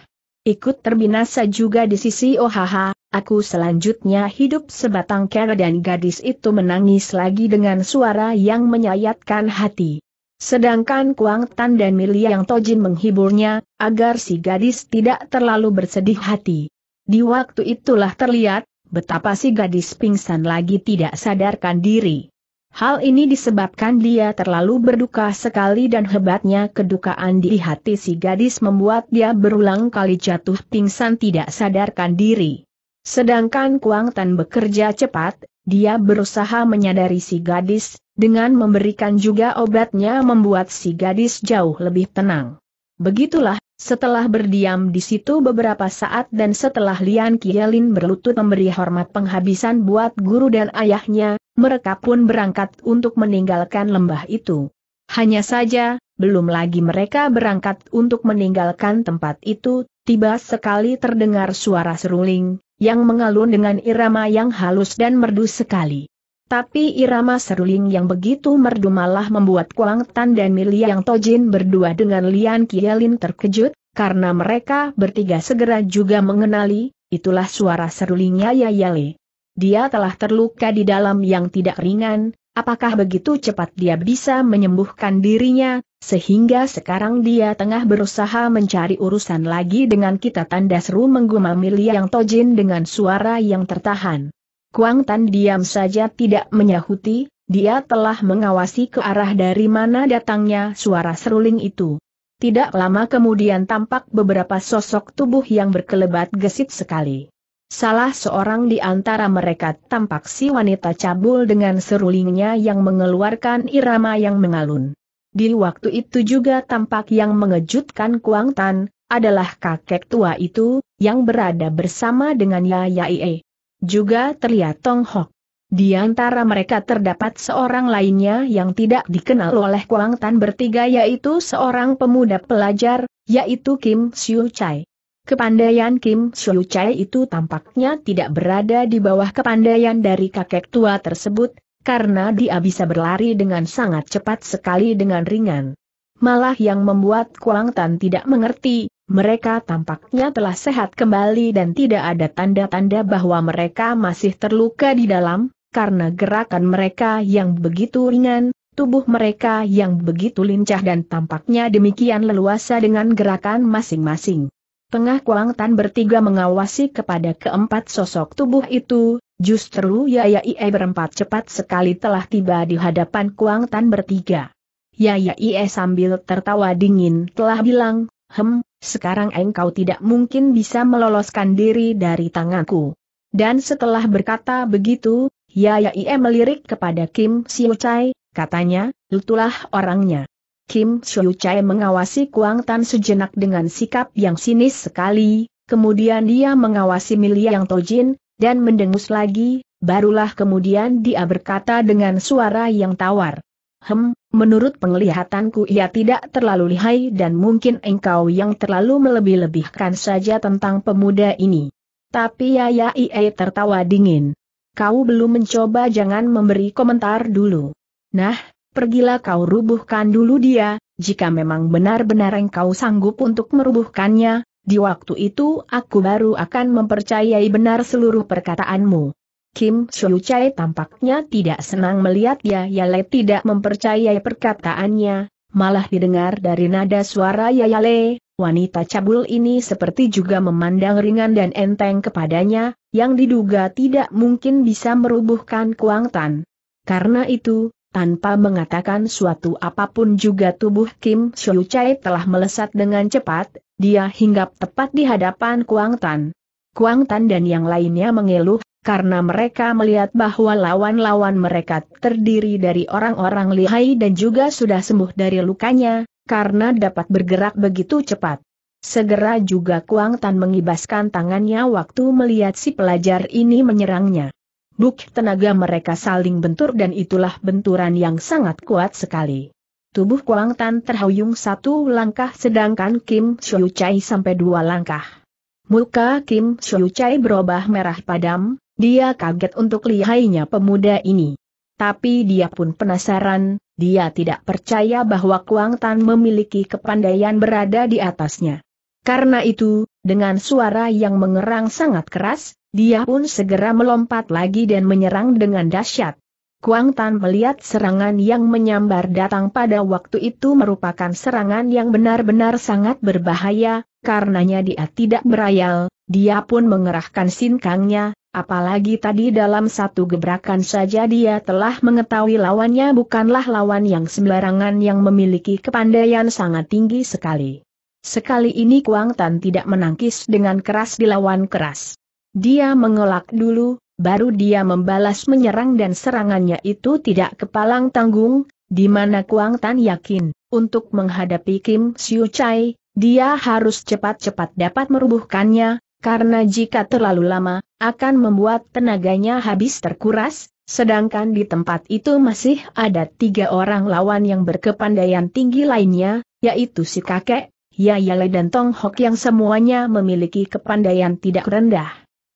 ikut terbinasa juga di sisi Ohaha. aku selanjutnya hidup sebatang kera dan gadis itu menangis lagi dengan suara yang menyayatkan hati. Sedangkan Kuang Tan dan Milia yang Tojin menghiburnya, agar si gadis tidak terlalu bersedih hati. Di waktu itulah terlihat, betapa si gadis pingsan lagi tidak sadarkan diri. Hal ini disebabkan dia terlalu berduka sekali dan hebatnya kedukaan di hati si gadis membuat dia berulang kali jatuh pingsan tidak sadarkan diri. Sedangkan Kuang Tan bekerja cepat, dia berusaha menyadari si gadis, dengan memberikan juga obatnya membuat si gadis jauh lebih tenang. Begitulah, setelah berdiam di situ beberapa saat dan setelah Lian Kielin berlutut memberi hormat penghabisan buat guru dan ayahnya, mereka pun berangkat untuk meninggalkan lembah itu. Hanya saja, belum lagi mereka berangkat untuk meninggalkan tempat itu, tiba sekali terdengar suara seruling, yang mengalun dengan irama yang halus dan merdu sekali. Tapi irama seruling yang begitu merdu malah membuat Kuang Tan dan Yang Tojin berdua dengan Lian Kielin terkejut, karena mereka bertiga segera juga mengenali, itulah suara serulingnya Yayale. Dia telah terluka di dalam yang tidak ringan, apakah begitu cepat dia bisa menyembuhkan dirinya, sehingga sekarang dia tengah berusaha mencari urusan lagi dengan kita tanda seru menggumam Milia Yang Tojin dengan suara yang tertahan. Kuang Tan diam saja tidak menyahuti, dia telah mengawasi ke arah dari mana datangnya suara seruling itu. Tidak lama kemudian tampak beberapa sosok tubuh yang berkelebat gesit sekali. Salah seorang di antara mereka tampak si wanita cabul dengan serulingnya yang mengeluarkan irama yang mengalun. Di waktu itu juga tampak yang mengejutkan Kuang Tan, adalah kakek tua itu, yang berada bersama dengan Yaie. Juga terlihat Tong Hok. Di antara mereka terdapat seorang lainnya yang tidak dikenal oleh Kuang Tan bertiga yaitu seorang pemuda pelajar, yaitu Kim Siu Chai. Kepandaian Kim Siu Chai itu tampaknya tidak berada di bawah kepandaian dari kakek tua tersebut, karena dia bisa berlari dengan sangat cepat sekali dengan ringan. Malah yang membuat Kuang Tan tidak mengerti, mereka tampaknya telah sehat kembali dan tidak ada tanda-tanda bahwa mereka masih terluka di dalam, karena gerakan mereka yang begitu ringan, tubuh mereka yang begitu lincah dan tampaknya demikian leluasa dengan gerakan masing-masing. Tengah Kuang Tan bertiga mengawasi kepada keempat sosok tubuh itu, justru Yaya Ie berempat cepat sekali telah tiba di hadapan Kuang Tan bertiga. Yaya Ie sambil tertawa dingin telah bilang, Hem, sekarang engkau tidak mungkin bisa meloloskan diri dari tanganku. Dan setelah berkata begitu, Yaya Ie melirik kepada Kim Siu Chai, katanya, lutulah orangnya. Kim Siu Chai mengawasi Kuang Tan sejenak dengan sikap yang sinis sekali, kemudian dia mengawasi Yang Tojin, dan mendengus lagi, barulah kemudian dia berkata dengan suara yang tawar. Hem, menurut penglihatanku ia tidak terlalu lihai dan mungkin engkau yang terlalu melebih-lebihkan saja tentang pemuda ini. Tapi ya, ya ia tertawa dingin. Kau belum mencoba jangan memberi komentar dulu. Nah, pergilah kau rubuhkan dulu dia, jika memang benar-benar engkau sanggup untuk merubuhkannya, di waktu itu aku baru akan mempercayai benar seluruh perkataanmu. Kim Soo Chai tampaknya tidak senang melihat Yale tidak mempercayai perkataannya, malah didengar dari nada suara Yayale, wanita cabul ini seperti juga memandang ringan dan enteng kepadanya, yang diduga tidak mungkin bisa merubuhkan Kuang Tan. Karena itu, tanpa mengatakan suatu apapun juga tubuh Kim Soo Chai telah melesat dengan cepat, dia hinggap tepat di hadapan Kuang Tan. Kuang Tan dan yang lainnya mengeluh, karena mereka melihat bahwa lawan-lawan mereka terdiri dari orang-orang lihai dan juga sudah sembuh dari lukanya, karena dapat bergerak begitu cepat. Segera juga Kuang Tan mengibaskan tangannya waktu melihat si pelajar ini menyerangnya. Buk tenaga mereka saling bentur dan itulah benturan yang sangat kuat sekali. Tubuh Kuang Tan terhuyung satu langkah sedangkan Kim Shou Chai sampai dua langkah. Muka Kim Shou Chai berubah merah padam, dia kaget untuk lihainya pemuda ini. Tapi dia pun penasaran, dia tidak percaya bahwa Kuang Tan memiliki kepandaian berada di atasnya. Karena itu, dengan suara yang mengerang sangat keras, dia pun segera melompat lagi dan menyerang dengan dahsyat. Kuang Tan melihat serangan yang menyambar datang pada waktu itu merupakan serangan yang benar-benar sangat berbahaya, karenanya dia tidak berayal, dia pun mengerahkan sinkangnya, Apalagi tadi dalam satu gebrakan saja dia telah mengetahui lawannya bukanlah lawan yang sembarangan yang memiliki kepandaian sangat tinggi sekali. Sekali ini Kuang Tan tidak menangkis dengan keras dilawan keras. Dia mengelak dulu, baru dia membalas menyerang dan serangannya itu tidak kepalang tanggung, di mana Kuang Tan yakin, untuk menghadapi Kim Siu Chai, dia harus cepat-cepat dapat merubuhkannya, karena jika terlalu lama, akan membuat tenaganya habis terkuras, sedangkan di tempat itu masih ada tiga orang lawan yang berkepandaian tinggi lainnya, yaitu si kakek, Yayale dan Tong Hok yang semuanya memiliki kepandaian tidak rendah.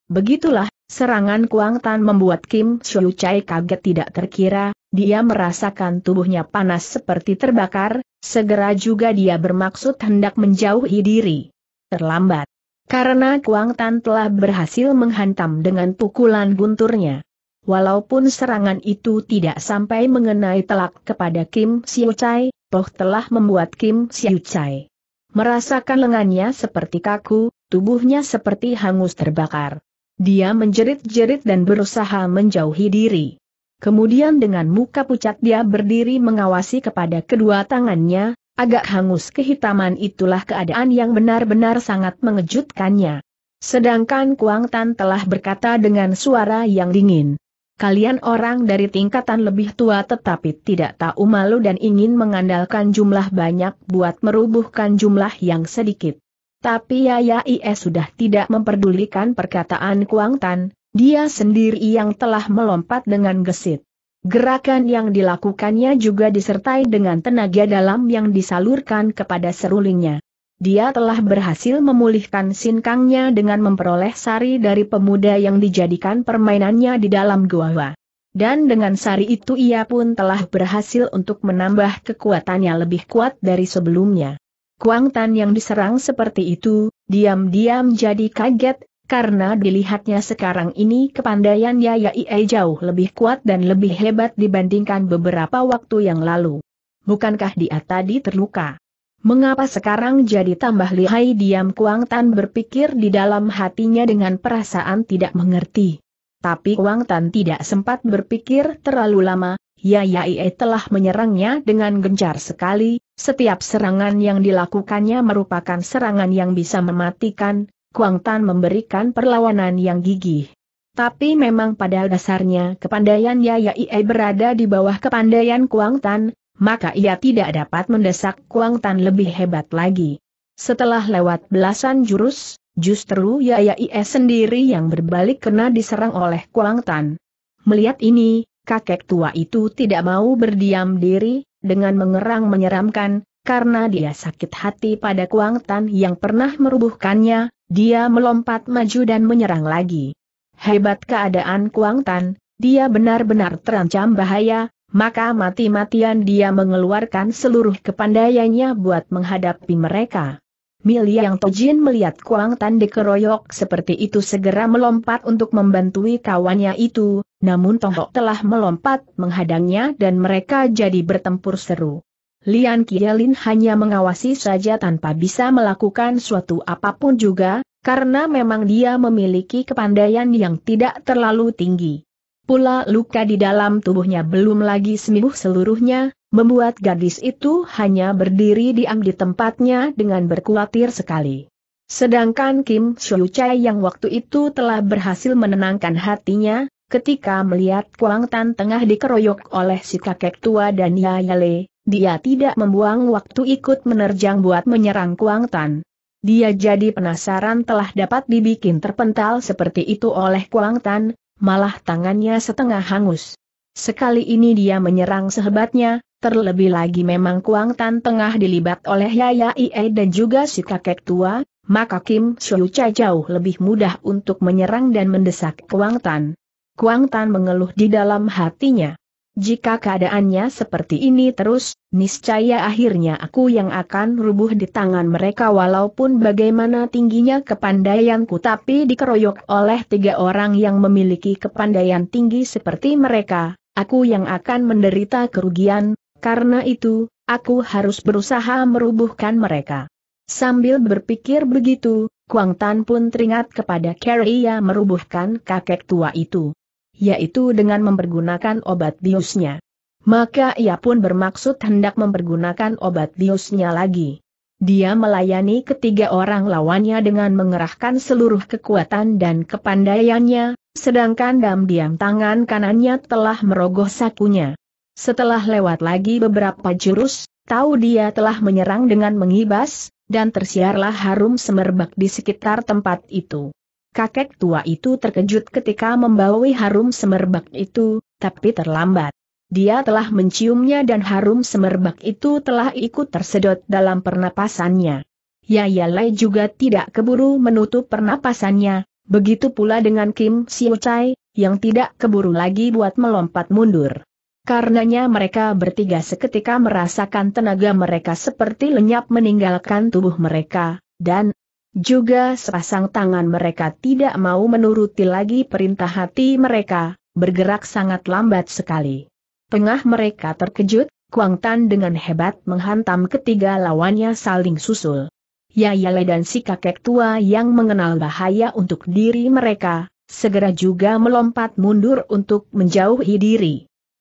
Begitulah, serangan Kuang Tan membuat Kim Shou Chai kaget tidak terkira, dia merasakan tubuhnya panas seperti terbakar, segera juga dia bermaksud hendak menjauhi diri. Terlambat. Karena Kuang Tan telah berhasil menghantam dengan pukulan gunturnya. Walaupun serangan itu tidak sampai mengenai telak kepada Kim Siu Chai, Toh telah membuat Kim Siu Chai merasakan lengannya seperti kaku, tubuhnya seperti hangus terbakar. Dia menjerit-jerit dan berusaha menjauhi diri. Kemudian dengan muka pucat dia berdiri mengawasi kepada kedua tangannya, agak hangus kehitaman itulah keadaan yang benar-benar sangat mengejutkannya. Sedangkan Kuang Tan telah berkata dengan suara yang dingin. Kalian orang dari tingkatan lebih tua tetapi tidak tahu malu dan ingin mengandalkan jumlah banyak buat merubuhkan jumlah yang sedikit. Tapi Yaya IS sudah tidak memperdulikan perkataan Kuang Tan, dia sendiri yang telah melompat dengan gesit. Gerakan yang dilakukannya juga disertai dengan tenaga dalam yang disalurkan kepada serulingnya. Dia telah berhasil memulihkan sinkangnya dengan memperoleh sari dari pemuda yang dijadikan permainannya di dalam gua. Dan dengan sari itu ia pun telah berhasil untuk menambah kekuatannya lebih kuat dari sebelumnya. Kuang Tan yang diserang seperti itu, diam-diam jadi kaget karena dilihatnya sekarang ini kepandaian Yayai jauh lebih kuat dan lebih hebat dibandingkan beberapa waktu yang lalu. Bukankah dia tadi terluka? Mengapa sekarang jadi tambah lihai diam Kuang Tan berpikir di dalam hatinya dengan perasaan tidak mengerti. Tapi Kuang Tan tidak sempat berpikir terlalu lama, Yayaie telah menyerangnya dengan gencar sekali, setiap serangan yang dilakukannya merupakan serangan yang bisa mematikan, Kuang Tan memberikan perlawanan yang gigih. Tapi memang pada dasarnya kepandaian Yai berada di bawah kepandaian Kuang Tan, maka ia tidak dapat mendesak Kuang Tan lebih hebat lagi. Setelah lewat belasan jurus, justru Yai sendiri yang berbalik kena diserang oleh Kuang Tan. Melihat ini, kakek tua itu tidak mau berdiam diri, dengan mengerang menyeramkan, karena dia sakit hati pada Kuang Tan yang pernah merubuhkannya, dia melompat maju dan menyerang lagi. Hebat keadaan Kuang Tan, dia benar-benar terancam bahaya, maka mati-matian dia mengeluarkan seluruh kepandaiannya buat menghadapi mereka. yang Tojin melihat Kuang Tan dikeroyok seperti itu segera melompat untuk membantu kawannya itu, namun Tonghok telah melompat menghadangnya dan mereka jadi bertempur seru. Lian Kielin hanya mengawasi saja tanpa bisa melakukan suatu apapun juga, karena memang dia memiliki kepandaian yang tidak terlalu tinggi. Pula luka di dalam tubuhnya belum lagi sembuh seluruhnya, membuat gadis itu hanya berdiri diam di tempatnya dengan berkuatir sekali. Sedangkan Kim Shou Chai yang waktu itu telah berhasil menenangkan hatinya, ketika melihat Kuang Tan tengah dikeroyok oleh si kakek tua dan Yayale, dia tidak membuang waktu ikut menerjang buat menyerang Kuang Tan. Dia jadi penasaran telah dapat dibikin terpental seperti itu oleh Kuang Tan, malah tangannya setengah hangus. Sekali ini dia menyerang sehebatnya, terlebih lagi memang Kuang Tan tengah dilibat oleh Yaya Ie dan juga si kakek tua, maka Kim Shou Chai jauh lebih mudah untuk menyerang dan mendesak Kuang Tan. Kuang Tan mengeluh di dalam hatinya. Jika keadaannya seperti ini terus, niscaya akhirnya aku yang akan rubuh di tangan mereka walaupun bagaimana tingginya kepandaianku tapi dikeroyok oleh tiga orang yang memiliki kepandaian tinggi seperti mereka, aku yang akan menderita kerugian, karena itu, aku harus berusaha merubuhkan mereka. Sambil berpikir begitu, Kuang Tan pun teringat kepada Carrie merubuhkan kakek tua itu yaitu dengan mempergunakan obat biusnya. Maka ia pun bermaksud hendak mempergunakan obat biusnya lagi. Dia melayani ketiga orang lawannya dengan mengerahkan seluruh kekuatan dan kepandaiannya, sedangkan diam diam tangan kanannya telah merogoh sakunya. Setelah lewat lagi beberapa jurus, tahu dia telah menyerang dengan mengibas, dan tersiarlah harum semerbak di sekitar tempat itu. Kakek tua itu terkejut ketika membawai harum semerbak itu, tapi terlambat. Dia telah menciumnya dan harum semerbak itu telah ikut tersedot dalam pernapasannya. Yaya ya, Lai juga tidak keburu menutup pernapasannya, begitu pula dengan Kim Siu Chai, yang tidak keburu lagi buat melompat mundur. Karenanya mereka bertiga seketika merasakan tenaga mereka seperti lenyap meninggalkan tubuh mereka, dan, juga sepasang tangan mereka tidak mau menuruti lagi perintah hati mereka, bergerak sangat lambat sekali. Tengah mereka terkejut, Kuang Tan dengan hebat menghantam ketiga lawannya saling susul. Yayale dan si kakek tua yang mengenal bahaya untuk diri mereka, segera juga melompat mundur untuk menjauhi diri.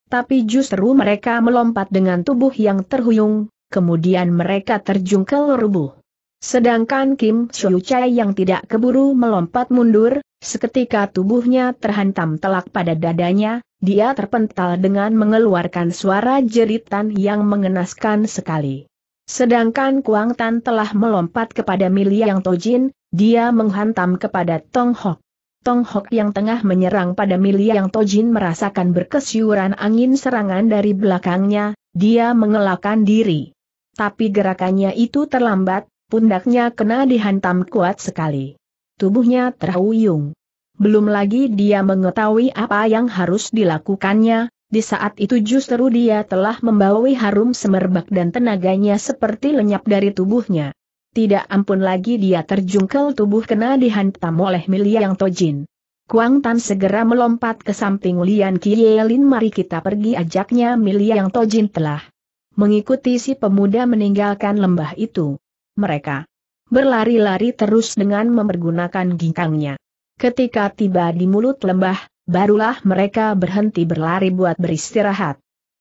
Tapi justru mereka melompat dengan tubuh yang terhuyung, kemudian mereka terjungkel rubuh. Sedangkan Kim Soo Chai yang tidak keburu melompat mundur, seketika tubuhnya terhantam telak pada dadanya, dia terpental dengan mengeluarkan suara jeritan yang mengenaskan sekali. Sedangkan Kuang Tan telah melompat kepada Yang Tojin, dia menghantam kepada Tong Hok. Tong Hok yang tengah menyerang pada Yang Tojin merasakan berkesiuran angin serangan dari belakangnya, dia mengelakkan diri. Tapi gerakannya itu terlambat, Pundaknya kena dihantam kuat sekali. Tubuhnya terhuyung. Belum lagi dia mengetahui apa yang harus dilakukannya, di saat itu justru dia telah membawa harum semerbak dan tenaganya seperti lenyap dari tubuhnya. Tidak ampun lagi dia terjungkel tubuh kena dihantam oleh Milia Yang Tojin. Kuang Tan segera melompat ke samping Lian Kielin mari kita pergi ajaknya Milia Yang Tojin telah mengikuti si pemuda meninggalkan lembah itu mereka berlari-lari terus dengan memergunakan ginkangnya. Ketika tiba di mulut lembah, barulah mereka berhenti berlari buat beristirahat.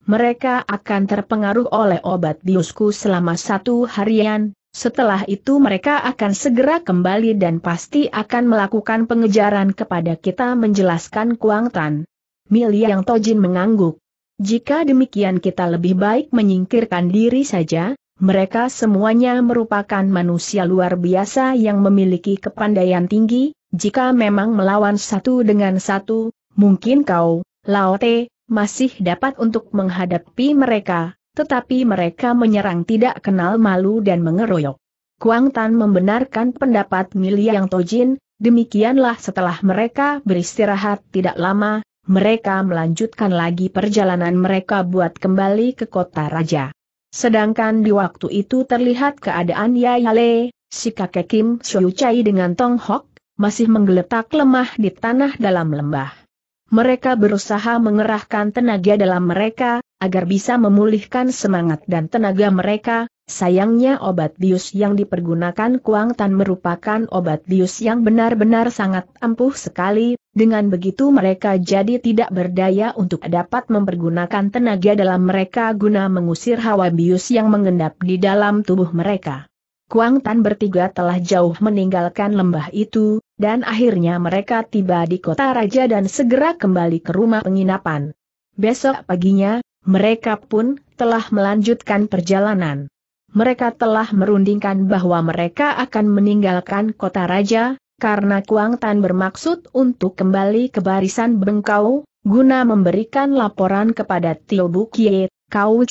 Mereka akan terpengaruh oleh obat biusku selama satu harian, setelah itu mereka akan segera kembali dan pasti akan melakukan pengejaran kepada kita menjelaskan Kuang Tan. Milia Yang Tojin mengangguk. Jika demikian kita lebih baik menyingkirkan diri saja, mereka semuanya merupakan manusia luar biasa yang memiliki kepandaian tinggi, jika memang melawan satu dengan satu, mungkin kau, Laote, masih dapat untuk menghadapi mereka, tetapi mereka menyerang tidak kenal malu dan mengeroyok. Kuang Tan membenarkan pendapat Milia Yang Tojin, demikianlah setelah mereka beristirahat tidak lama, mereka melanjutkan lagi perjalanan mereka buat kembali ke kota raja. Sedangkan di waktu itu terlihat keadaan Yayale, si kakek Kim Soo Chai dengan Tong Hok, masih menggeletak lemah di tanah dalam lembah mereka berusaha mengerahkan tenaga dalam mereka, agar bisa memulihkan semangat dan tenaga mereka, sayangnya obat bius yang dipergunakan Kuang Tan merupakan obat bius yang benar-benar sangat ampuh sekali, dengan begitu mereka jadi tidak berdaya untuk dapat mempergunakan tenaga dalam mereka guna mengusir hawa bius yang mengendap di dalam tubuh mereka. Kuang Tan bertiga telah jauh meninggalkan lembah itu, dan akhirnya mereka tiba di kota raja dan segera kembali ke rumah penginapan. Besok paginya, mereka pun telah melanjutkan perjalanan. Mereka telah merundingkan bahwa mereka akan meninggalkan kota raja, karena Kuang Tan bermaksud untuk kembali ke barisan Bengkau, guna memberikan laporan kepada Tio Bukie, kau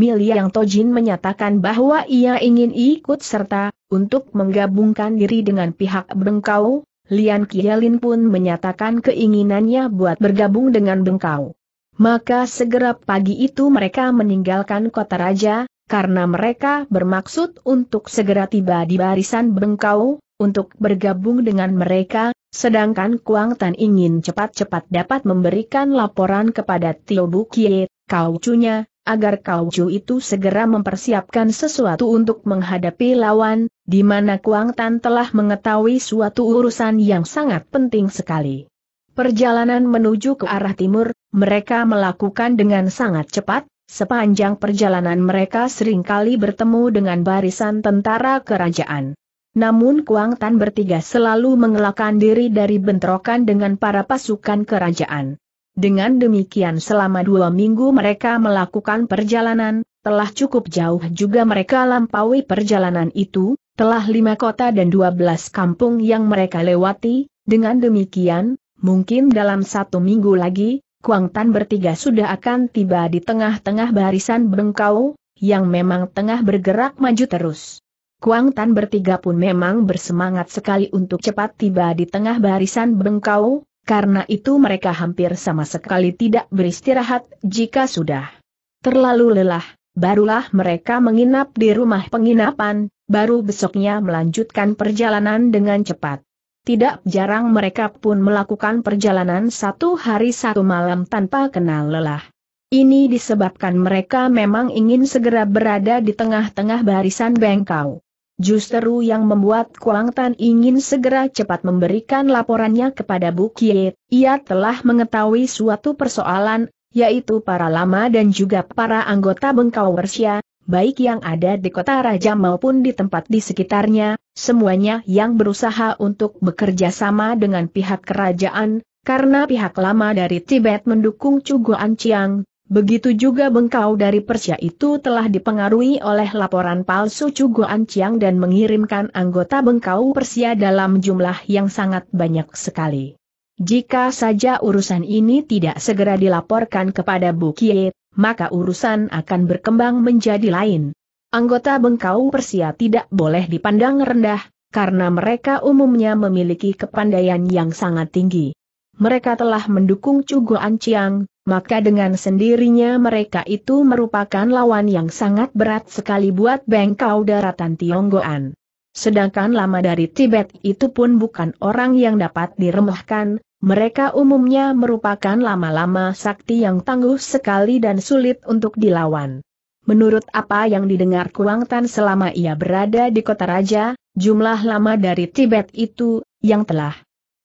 Miliang Tojin menyatakan bahwa ia ingin ikut serta, untuk menggabungkan diri dengan pihak Bengkau, Lian Kielin pun menyatakan keinginannya buat bergabung dengan Bengkau. Maka segera pagi itu mereka meninggalkan kota raja, karena mereka bermaksud untuk segera tiba di barisan Bengkau, untuk bergabung dengan mereka, sedangkan Kuang Tan ingin cepat-cepat dapat memberikan laporan kepada Tio Bukie, kaucunya, agar Chu itu segera mempersiapkan sesuatu untuk menghadapi lawan, di mana Kuang Tan telah mengetahui suatu urusan yang sangat penting sekali. Perjalanan menuju ke arah timur, mereka melakukan dengan sangat cepat, sepanjang perjalanan mereka seringkali bertemu dengan barisan tentara kerajaan. Namun Kuang Tan bertiga selalu mengelakkan diri dari bentrokan dengan para pasukan kerajaan. Dengan demikian selama dua minggu mereka melakukan perjalanan, telah cukup jauh juga mereka lampaui perjalanan itu, telah lima kota dan dua belas kampung yang mereka lewati, dengan demikian, mungkin dalam satu minggu lagi, Kuang Tan bertiga sudah akan tiba di tengah-tengah barisan Bengkau, yang memang tengah bergerak maju terus. Kuang Tan bertiga pun memang bersemangat sekali untuk cepat tiba di tengah barisan Bengkau, karena itu mereka hampir sama sekali tidak beristirahat jika sudah terlalu lelah, barulah mereka menginap di rumah penginapan, baru besoknya melanjutkan perjalanan dengan cepat. Tidak jarang mereka pun melakukan perjalanan satu hari satu malam tanpa kenal lelah. Ini disebabkan mereka memang ingin segera berada di tengah-tengah barisan bengkau. Justru yang membuat Kuang Tan ingin segera cepat memberikan laporannya kepada Bu Kie, ia telah mengetahui suatu persoalan, yaitu para lama dan juga para anggota Bengkau baik yang ada di kota raja maupun di tempat di sekitarnya, semuanya yang berusaha untuk bekerja sama dengan pihak kerajaan, karena pihak lama dari Tibet mendukung Cuguan Chiang, Begitu juga bengkau dari Persia itu telah dipengaruhi oleh laporan palsu Cugo Anciang dan mengirimkan anggota bengkau Persia dalam jumlah yang sangat banyak sekali. Jika saja urusan ini tidak segera dilaporkan kepada Bu maka urusan akan berkembang menjadi lain. Anggota bengkau Persia tidak boleh dipandang rendah, karena mereka umumnya memiliki kepandaian yang sangat tinggi mereka telah mendukung Cugo Anciang, maka dengan sendirinya mereka itu merupakan lawan yang sangat berat sekali buat bengkau daratan Tionggoan. Sedangkan lama dari Tibet itu pun bukan orang yang dapat diremehkan, mereka umumnya merupakan lama-lama sakti yang tangguh sekali dan sulit untuk dilawan. Menurut apa yang didengar Kuang Tan selama ia berada di kota raja, jumlah lama dari Tibet itu, yang telah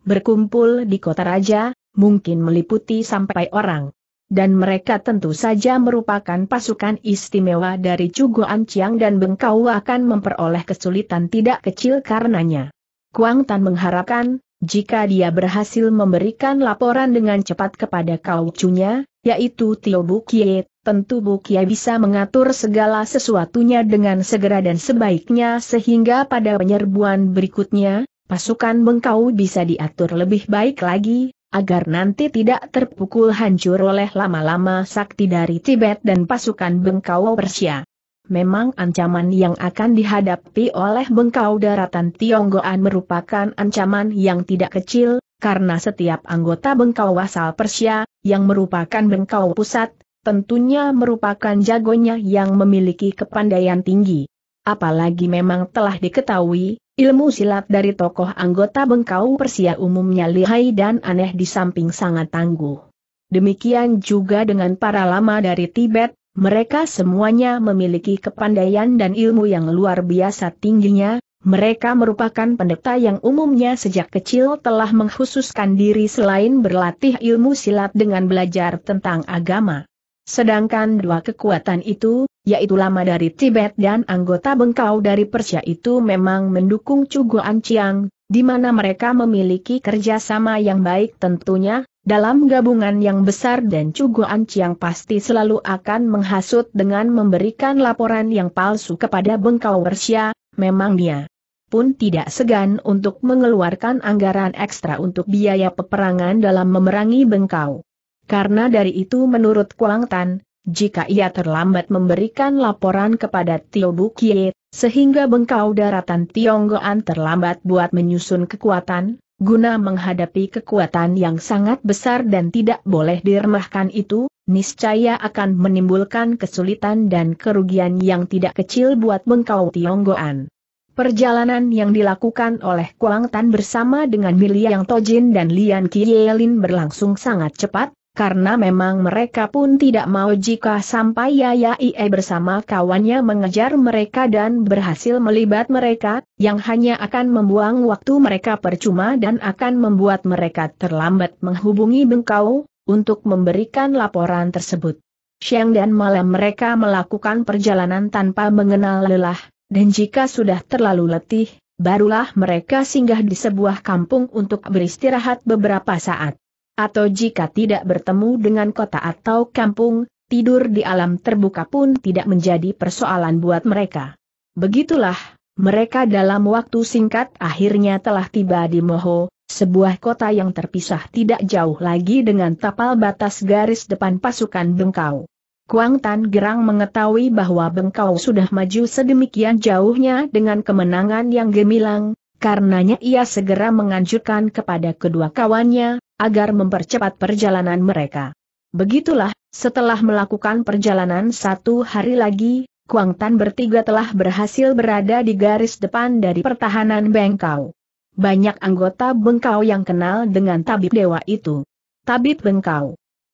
berkumpul di kota raja, mungkin meliputi sampai orang. Dan mereka tentu saja merupakan pasukan istimewa dari Cugo Anciang dan Bengkau akan memperoleh kesulitan tidak kecil karenanya. Kuang Tan mengharapkan, jika dia berhasil memberikan laporan dengan cepat kepada Cunya, yaitu Tio Bukie, tentu Bukie bisa mengatur segala sesuatunya dengan segera dan sebaiknya sehingga pada penyerbuan berikutnya, pasukan bengkau bisa diatur lebih baik lagi, agar nanti tidak terpukul hancur oleh lama-lama sakti dari Tibet dan pasukan bengkau Persia. Memang ancaman yang akan dihadapi oleh bengkau daratan Tionggoan merupakan ancaman yang tidak kecil, karena setiap anggota bengkau asal Persia, yang merupakan bengkau pusat, tentunya merupakan jagonya yang memiliki kepandaian tinggi. Apalagi memang telah diketahui, Ilmu silat dari tokoh anggota Bengkau Persia umumnya lihai dan aneh di samping sangat tangguh. Demikian juga dengan para lama dari Tibet, mereka semuanya memiliki kepandaian dan ilmu yang luar biasa tingginya, mereka merupakan pendeta yang umumnya sejak kecil telah mengkhususkan diri selain berlatih ilmu silat dengan belajar tentang agama. Sedangkan dua kekuatan itu, yaitu lama dari Tibet dan anggota bengkau dari Persia itu memang mendukung Cuguan Anciang, di mana mereka memiliki kerjasama yang baik tentunya, dalam gabungan yang besar dan Cuguan Anciang pasti selalu akan menghasut dengan memberikan laporan yang palsu kepada bengkau Persia, memang dia pun tidak segan untuk mengeluarkan anggaran ekstra untuk biaya peperangan dalam memerangi bengkau. Karena dari itu menurut Kuang Tan, jika ia terlambat memberikan laporan kepada Tio Bukie, sehingga bengkau daratan Tionggoan terlambat buat menyusun kekuatan, guna menghadapi kekuatan yang sangat besar dan tidak boleh diremehkan itu, niscaya akan menimbulkan kesulitan dan kerugian yang tidak kecil buat bengkau Tionggoan. Perjalanan yang dilakukan oleh Kuang Tan bersama dengan Miliang Tojin dan Lian Kielin berlangsung sangat cepat, karena memang mereka pun tidak mau jika sampai Yaya Ie bersama kawannya mengejar mereka dan berhasil melibat mereka, yang hanya akan membuang waktu mereka percuma dan akan membuat mereka terlambat menghubungi Bengkau, untuk memberikan laporan tersebut. Siang dan malam mereka melakukan perjalanan tanpa mengenal lelah, dan jika sudah terlalu letih, barulah mereka singgah di sebuah kampung untuk beristirahat beberapa saat. Atau jika tidak bertemu dengan kota atau kampung, tidur di alam terbuka pun tidak menjadi persoalan buat mereka. Begitulah, mereka dalam waktu singkat akhirnya telah tiba di Moho, sebuah kota yang terpisah tidak jauh lagi dengan tapal batas garis depan pasukan Bengkau. Kuang Tan Gerang mengetahui bahwa Bengkau sudah maju sedemikian jauhnya dengan kemenangan yang gemilang, karenanya ia segera menganjurkan kepada kedua kawannya, agar mempercepat perjalanan mereka. Begitulah, setelah melakukan perjalanan satu hari lagi, Kuang Tan bertiga telah berhasil berada di garis depan dari pertahanan Bengkau. Banyak anggota Bengkau yang kenal dengan Tabib Dewa itu. Tabib Bengkau.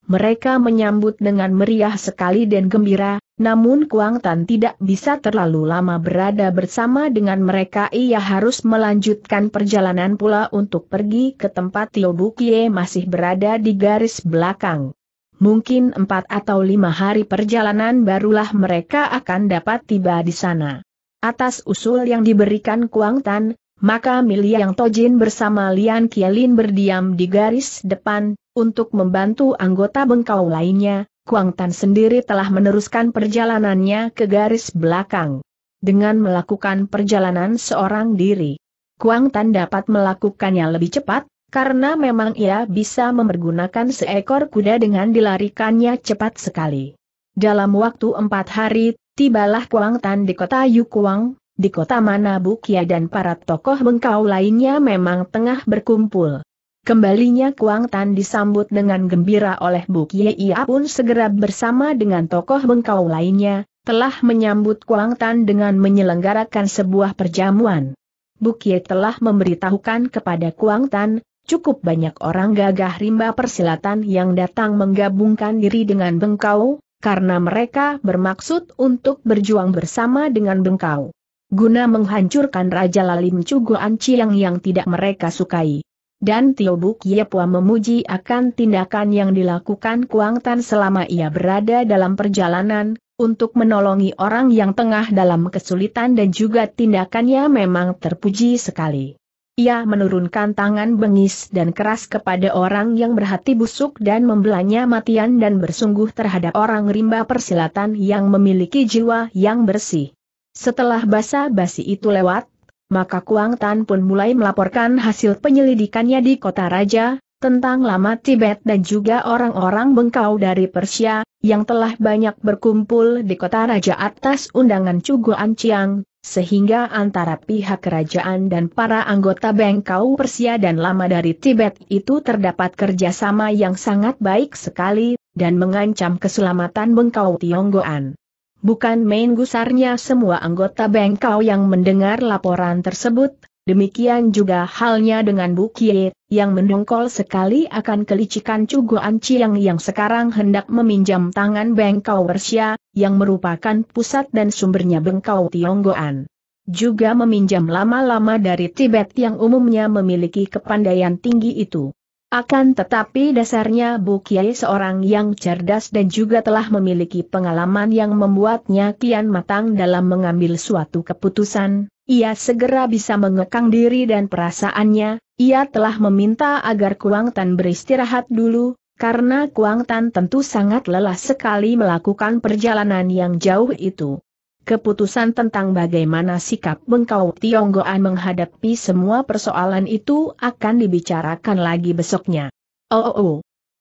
Mereka menyambut dengan meriah sekali dan gembira, namun Kuang Tan tidak bisa terlalu lama berada bersama dengan mereka ia harus melanjutkan perjalanan pula untuk pergi ke tempat Tio Bukie masih berada di garis belakang. Mungkin empat atau lima hari perjalanan barulah mereka akan dapat tiba di sana. Atas usul yang diberikan Kuang Tan, maka Miliang Tojin bersama Lian Kielin berdiam di garis depan, untuk membantu anggota bengkau lainnya, Kuang Tan sendiri telah meneruskan perjalanannya ke garis belakang. Dengan melakukan perjalanan seorang diri, Kuang Tan dapat melakukannya lebih cepat, karena memang ia bisa memergunakan seekor kuda dengan dilarikannya cepat sekali. Dalam waktu empat hari, tibalah Kuang Tan di kota Yukuang, di kota mana Bukia dan para tokoh bengkau lainnya memang tengah berkumpul. Kembalinya Kuang Tan disambut dengan gembira oleh Buk Ye Ia pun segera bersama dengan tokoh bengkau lainnya, telah menyambut Kuang Tan dengan menyelenggarakan sebuah perjamuan. Buk Ye telah memberitahukan kepada Kuang Tan, cukup banyak orang gagah rimba persilatan yang datang menggabungkan diri dengan bengkau, karena mereka bermaksud untuk berjuang bersama dengan bengkau. Guna menghancurkan Raja Lalim Cuguan Ciang yang tidak mereka sukai dan Tio Buk Yepua memuji akan tindakan yang dilakukan Kuang Tan selama ia berada dalam perjalanan, untuk menolongi orang yang tengah dalam kesulitan dan juga tindakannya memang terpuji sekali. Ia menurunkan tangan bengis dan keras kepada orang yang berhati busuk dan membelanya matian dan bersungguh terhadap orang rimba persilatan yang memiliki jiwa yang bersih. Setelah basa-basi itu lewat, maka Kuang Tan pun mulai melaporkan hasil penyelidikannya di kota raja, tentang lama Tibet dan juga orang-orang bengkau dari Persia, yang telah banyak berkumpul di kota raja atas undangan Cugo Anciang, sehingga antara pihak kerajaan dan para anggota bengkau Persia dan lama dari Tibet itu terdapat kerjasama yang sangat baik sekali, dan mengancam keselamatan bengkau Tionggoan. Bukan main gusarnya semua anggota Bengkau yang mendengar laporan tersebut, demikian juga halnya dengan Kie, yang mendongkol sekali akan kelicikan Cugo Anciang yang sekarang hendak meminjam tangan Bengkau Wersia, yang merupakan pusat dan sumbernya Bengkau Tionggoan. Juga meminjam lama-lama dari Tibet yang umumnya memiliki kepandaian tinggi itu. Akan tetapi dasarnya Bu Kiai seorang yang cerdas dan juga telah memiliki pengalaman yang membuatnya kian matang dalam mengambil suatu keputusan, ia segera bisa mengekang diri dan perasaannya, ia telah meminta agar Kuang Tan beristirahat dulu, karena Kuang Tan tentu sangat lelah sekali melakukan perjalanan yang jauh itu. Keputusan tentang bagaimana sikap Bengkau Tionggoan menghadapi semua persoalan itu akan dibicarakan lagi besoknya. Oh, oh, oh.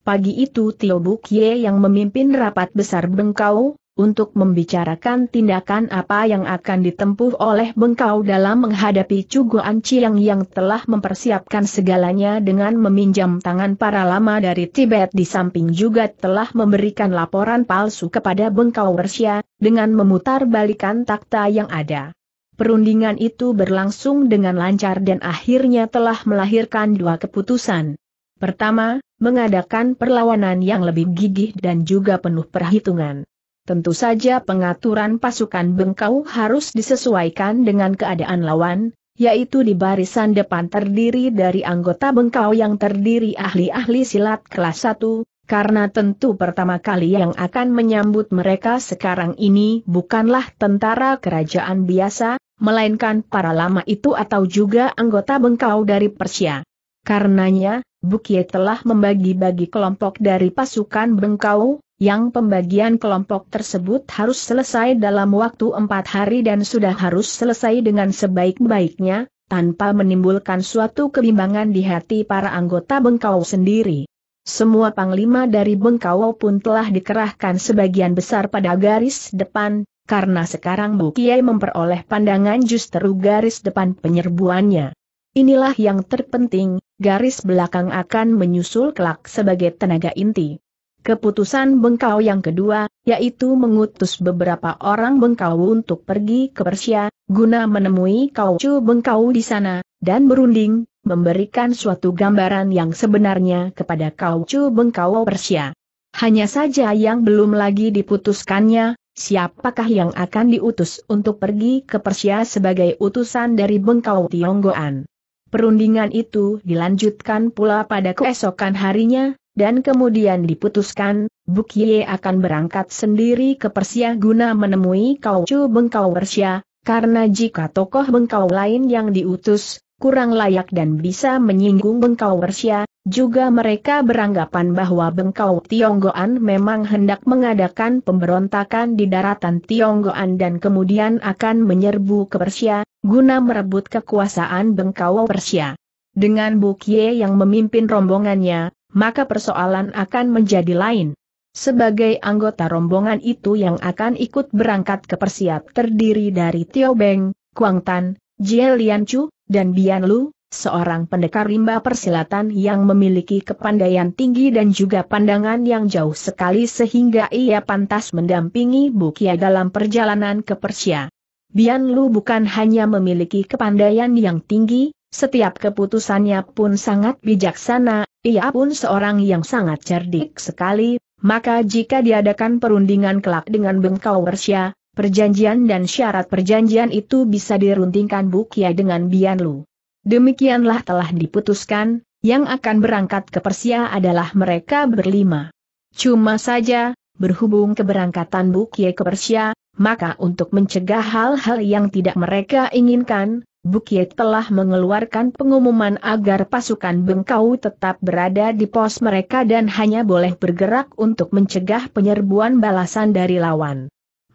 Pagi itu Tio Bukye yang memimpin rapat besar Bengkau, untuk membicarakan tindakan apa yang akan ditempuh oleh Bengkau dalam menghadapi Cugoan Chiang yang telah mempersiapkan segalanya dengan meminjam tangan para lama dari Tibet di samping juga telah memberikan laporan palsu kepada Bengkau Wersia, dengan memutar balikan takta yang ada. Perundingan itu berlangsung dengan lancar dan akhirnya telah melahirkan dua keputusan. Pertama, mengadakan perlawanan yang lebih gigih dan juga penuh perhitungan. Tentu saja pengaturan pasukan bengkau harus disesuaikan dengan keadaan lawan, yaitu di barisan depan terdiri dari anggota bengkau yang terdiri ahli-ahli silat kelas 1, karena tentu pertama kali yang akan menyambut mereka sekarang ini bukanlah tentara kerajaan biasa, melainkan para lama itu atau juga anggota bengkau dari Persia. Karenanya, Bukie telah membagi-bagi kelompok dari pasukan bengkau, yang pembagian kelompok tersebut harus selesai dalam waktu empat hari dan sudah harus selesai dengan sebaik-baiknya, tanpa menimbulkan suatu kebimbangan di hati para anggota bengkau sendiri. Semua panglima dari Bengkau pun telah dikerahkan sebagian besar pada garis depan, karena sekarang Bu Kiai memperoleh pandangan justru garis depan penyerbuannya. Inilah yang terpenting, garis belakang akan menyusul kelak sebagai tenaga inti. Keputusan Bengkau yang kedua, yaitu mengutus beberapa orang Bengkau untuk pergi ke Persia, guna menemui Kaucu Bengkau di sana, dan berunding, memberikan suatu gambaran yang sebenarnya kepada Kau Chu Bengkau Persia. Hanya saja yang belum lagi diputuskannya, siapakah yang akan diutus untuk pergi ke Persia sebagai utusan dari Bengkau Tionggoan. Perundingan itu dilanjutkan pula pada keesokan harinya, dan kemudian diputuskan, Bukye akan berangkat sendiri ke Persia guna menemui Kau Chu Bengkau Persia, karena jika tokoh Bengkau lain yang diutus, kurang layak dan bisa menyinggung Bengkau Persia, juga mereka beranggapan bahwa Bengkau Tionggoan memang hendak mengadakan pemberontakan di daratan Tionggoan dan kemudian akan menyerbu ke Persia, guna merebut kekuasaan Bengkau Persia. Dengan Bukye yang memimpin rombongannya, maka persoalan akan menjadi lain. Sebagai anggota rombongan itu yang akan ikut berangkat ke Persia terdiri dari Tio Beng, Kuang Tan, Jie Lian Chu, dan Bian Lu, seorang pendekar rimba persilatan yang memiliki kepandaian tinggi dan juga pandangan yang jauh sekali sehingga ia pantas mendampingi Bukia dalam perjalanan ke Persia. Bian Lu bukan hanya memiliki kepandaian yang tinggi, setiap keputusannya pun sangat bijaksana, ia pun seorang yang sangat cerdik sekali, maka jika diadakan perundingan kelak dengan Bengkau Persia, Perjanjian dan syarat perjanjian itu bisa diruntingkan Bukia dengan Bianlu. Demikianlah telah diputuskan, yang akan berangkat ke Persia adalah mereka berlima. Cuma saja, berhubung keberangkatan Bukie ke Persia, maka untuk mencegah hal-hal yang tidak mereka inginkan, Bukie telah mengeluarkan pengumuman agar pasukan Bengkau tetap berada di pos mereka dan hanya boleh bergerak untuk mencegah penyerbuan balasan dari lawan.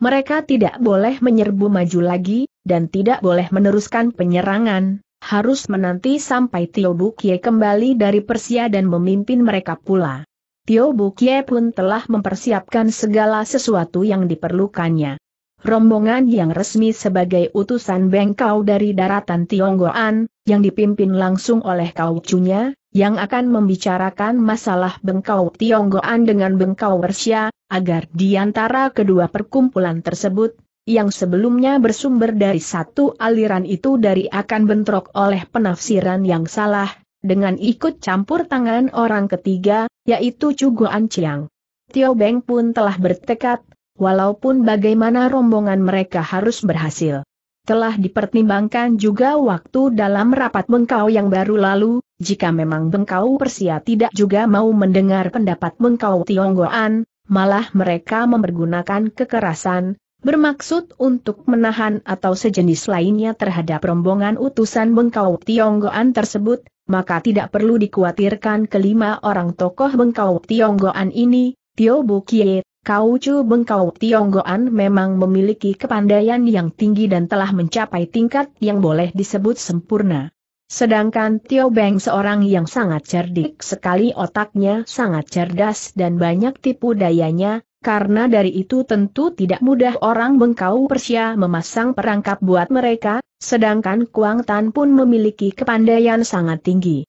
Mereka tidak boleh menyerbu maju lagi, dan tidak boleh meneruskan penyerangan, harus menanti sampai Tio Bukie kembali dari Persia dan memimpin mereka pula. Tio Bukie pun telah mempersiapkan segala sesuatu yang diperlukannya. Rombongan yang resmi sebagai utusan Bengkau dari daratan Tionggoan, yang dipimpin langsung oleh kaucunya, yang akan membicarakan masalah Bengkau Tionggoan dengan Bengkau Persia, agar di antara kedua perkumpulan tersebut, yang sebelumnya bersumber dari satu aliran itu dari akan bentrok oleh penafsiran yang salah, dengan ikut campur tangan orang ketiga, yaitu Cuguan Chiang. Tio Beng pun telah bertekad, walaupun bagaimana rombongan mereka harus berhasil telah dipertimbangkan juga waktu dalam rapat bengkau yang baru lalu, jika memang bengkau Persia tidak juga mau mendengar pendapat bengkau Tionggoan, malah mereka mempergunakan kekerasan, bermaksud untuk menahan atau sejenis lainnya terhadap rombongan utusan bengkau Tionggoan tersebut, maka tidak perlu dikhawatirkan kelima orang tokoh bengkau Tionggoan ini, Tio Bukie, Kau Chu Bengkau Tionggoan memang memiliki kepandaian yang tinggi dan telah mencapai tingkat yang boleh disebut sempurna. Sedangkan Tio Beng seorang yang sangat cerdik sekali otaknya sangat cerdas dan banyak tipu dayanya, karena dari itu tentu tidak mudah orang Bengkau Persia memasang perangkap buat mereka, sedangkan Kuang Tan pun memiliki kepandaian sangat tinggi.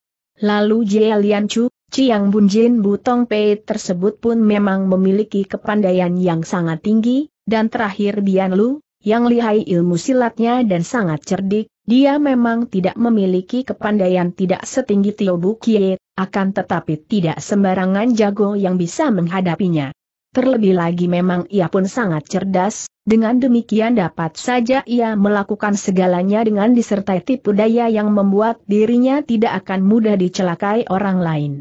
Lalu Jie Lian Chu, Chiang Bun Jin Butong Pei tersebut pun memang memiliki kepandaian yang sangat tinggi, dan terakhir Bian Lu, yang lihai ilmu silatnya dan sangat cerdik, dia memang tidak memiliki kepandaian tidak setinggi Tio Kie, akan tetapi tidak sembarangan jago yang bisa menghadapinya. Terlebih lagi memang ia pun sangat cerdas, dengan demikian dapat saja ia melakukan segalanya dengan disertai tipu daya yang membuat dirinya tidak akan mudah dicelakai orang lain.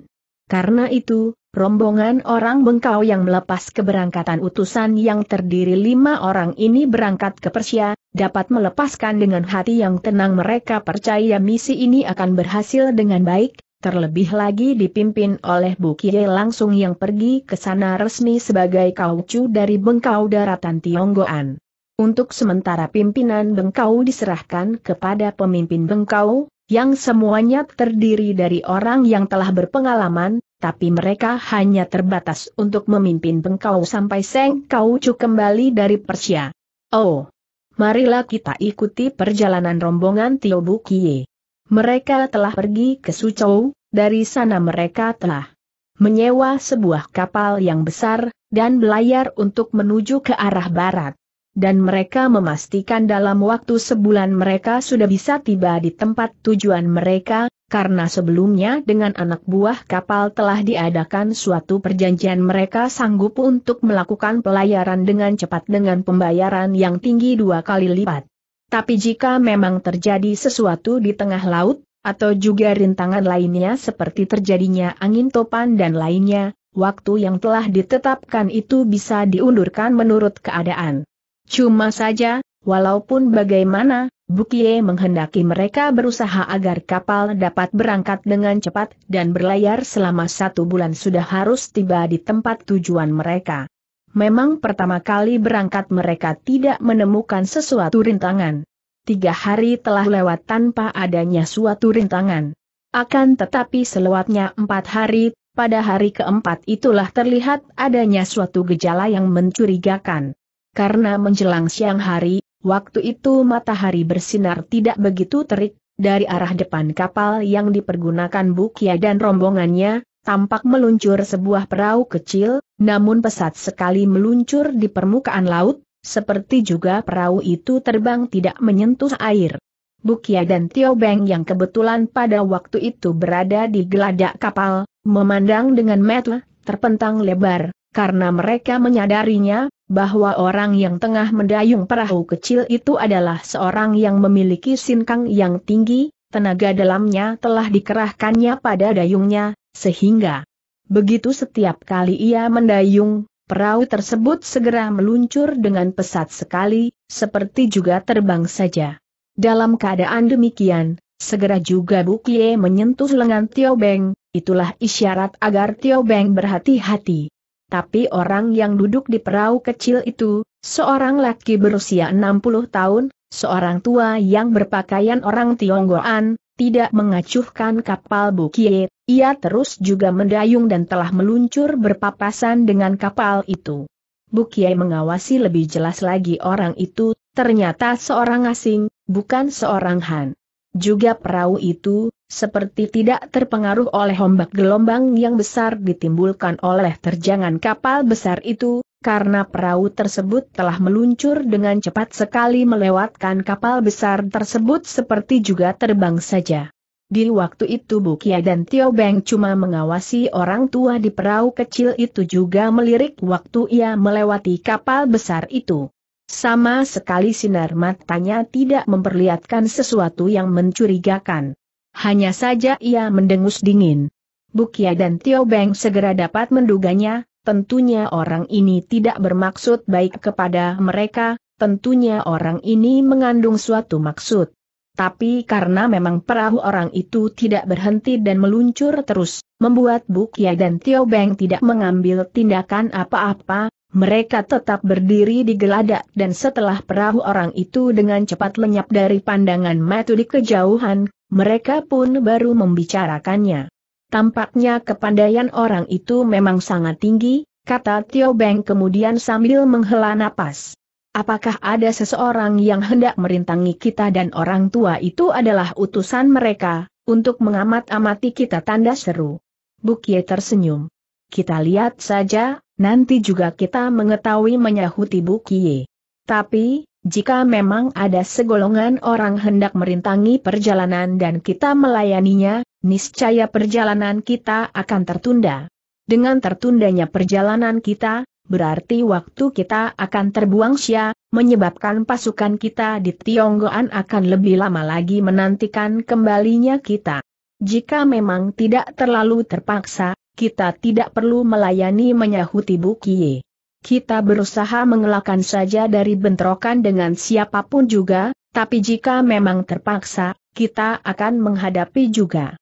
Karena itu, rombongan orang bengkau yang melepas keberangkatan utusan yang terdiri lima orang ini berangkat ke Persia, dapat melepaskan dengan hati yang tenang mereka percaya misi ini akan berhasil dengan baik, Terlebih lagi dipimpin oleh Bukie langsung yang pergi ke sana resmi sebagai kaucu dari Bengkau Daratan Tionggoan. Untuk sementara pimpinan Bengkau diserahkan kepada pemimpin Bengkau, yang semuanya terdiri dari orang yang telah berpengalaman, tapi mereka hanya terbatas untuk memimpin Bengkau sampai Seng Kaucu kembali dari Persia. Oh, marilah kita ikuti perjalanan rombongan Tio Bukie. Mereka telah pergi ke Suzhou, dari sana mereka telah menyewa sebuah kapal yang besar, dan belayar untuk menuju ke arah barat. Dan mereka memastikan dalam waktu sebulan mereka sudah bisa tiba di tempat tujuan mereka, karena sebelumnya dengan anak buah kapal telah diadakan suatu perjanjian mereka sanggup untuk melakukan pelayaran dengan cepat dengan pembayaran yang tinggi dua kali lipat. Tapi jika memang terjadi sesuatu di tengah laut, atau juga rintangan lainnya seperti terjadinya angin topan dan lainnya, waktu yang telah ditetapkan itu bisa diundurkan menurut keadaan. Cuma saja, walaupun bagaimana, Bukie menghendaki mereka berusaha agar kapal dapat berangkat dengan cepat dan berlayar selama satu bulan sudah harus tiba di tempat tujuan mereka. Memang pertama kali berangkat mereka tidak menemukan sesuatu rintangan. Tiga hari telah lewat tanpa adanya suatu rintangan. Akan tetapi selewatnya empat hari, pada hari keempat itulah terlihat adanya suatu gejala yang mencurigakan. Karena menjelang siang hari, waktu itu matahari bersinar tidak begitu terik, dari arah depan kapal yang dipergunakan Bukia dan rombongannya, tampak meluncur sebuah perahu kecil, namun pesat sekali meluncur di permukaan laut, seperti juga perahu itu terbang tidak menyentuh air. Bukia dan Tio Beng yang kebetulan pada waktu itu berada di geladak kapal, memandang dengan mata terpentang lebar, karena mereka menyadarinya bahwa orang yang tengah mendayung perahu kecil itu adalah seorang yang memiliki sinkang yang tinggi, tenaga dalamnya telah dikerahkannya pada dayungnya, sehingga, begitu setiap kali ia mendayung, perahu tersebut segera meluncur dengan pesat sekali, seperti juga terbang saja. Dalam keadaan demikian, segera juga Bukie menyentuh lengan Tio Beng, itulah isyarat agar Tio Beng berhati-hati. Tapi orang yang duduk di perahu kecil itu, seorang laki berusia 60 tahun, seorang tua yang berpakaian orang Tionggoan, tidak mengacuhkan kapal Bukie, ia terus juga mendayung dan telah meluncur berpapasan dengan kapal itu. Bukie mengawasi lebih jelas lagi orang itu, ternyata seorang asing, bukan seorang Han. Juga perahu itu, seperti tidak terpengaruh oleh ombak gelombang yang besar ditimbulkan oleh terjangan kapal besar itu, karena perahu tersebut telah meluncur dengan cepat sekali melewatkan kapal besar tersebut seperti juga terbang saja. Di waktu itu Bukia dan Tio Beng cuma mengawasi orang tua di perahu kecil itu juga melirik waktu ia melewati kapal besar itu. Sama sekali sinar matanya tidak memperlihatkan sesuatu yang mencurigakan. Hanya saja ia mendengus dingin. Bukia dan Tio Beng segera dapat menduganya, tentunya orang ini tidak bermaksud baik kepada mereka, tentunya orang ini mengandung suatu maksud. Tapi karena memang perahu orang itu tidak berhenti dan meluncur terus, membuat Bukia dan Tio Beng tidak mengambil tindakan apa-apa, mereka tetap berdiri di geladak dan setelah perahu orang itu dengan cepat lenyap dari pandangan mata di kejauhan, mereka pun baru membicarakannya. Tampaknya kepandaian orang itu memang sangat tinggi, kata Tio Beng kemudian sambil menghela napas. Apakah ada seseorang yang hendak merintangi kita dan orang tua itu adalah utusan mereka, untuk mengamat-amati kita tanda seru. Bukie tersenyum. Kita lihat saja, nanti juga kita mengetahui menyahuti Bukie. Tapi, jika memang ada segolongan orang hendak merintangi perjalanan dan kita melayaninya, niscaya perjalanan kita akan tertunda. Dengan tertundanya perjalanan kita, berarti waktu kita akan terbuang sia, menyebabkan pasukan kita di Tionggoan akan lebih lama lagi menantikan kembalinya kita. Jika memang tidak terlalu terpaksa, kita tidak perlu melayani menyahuti Bukie. Kita berusaha mengelakkan saja dari bentrokan dengan siapapun juga, tapi jika memang terpaksa, kita akan menghadapi juga.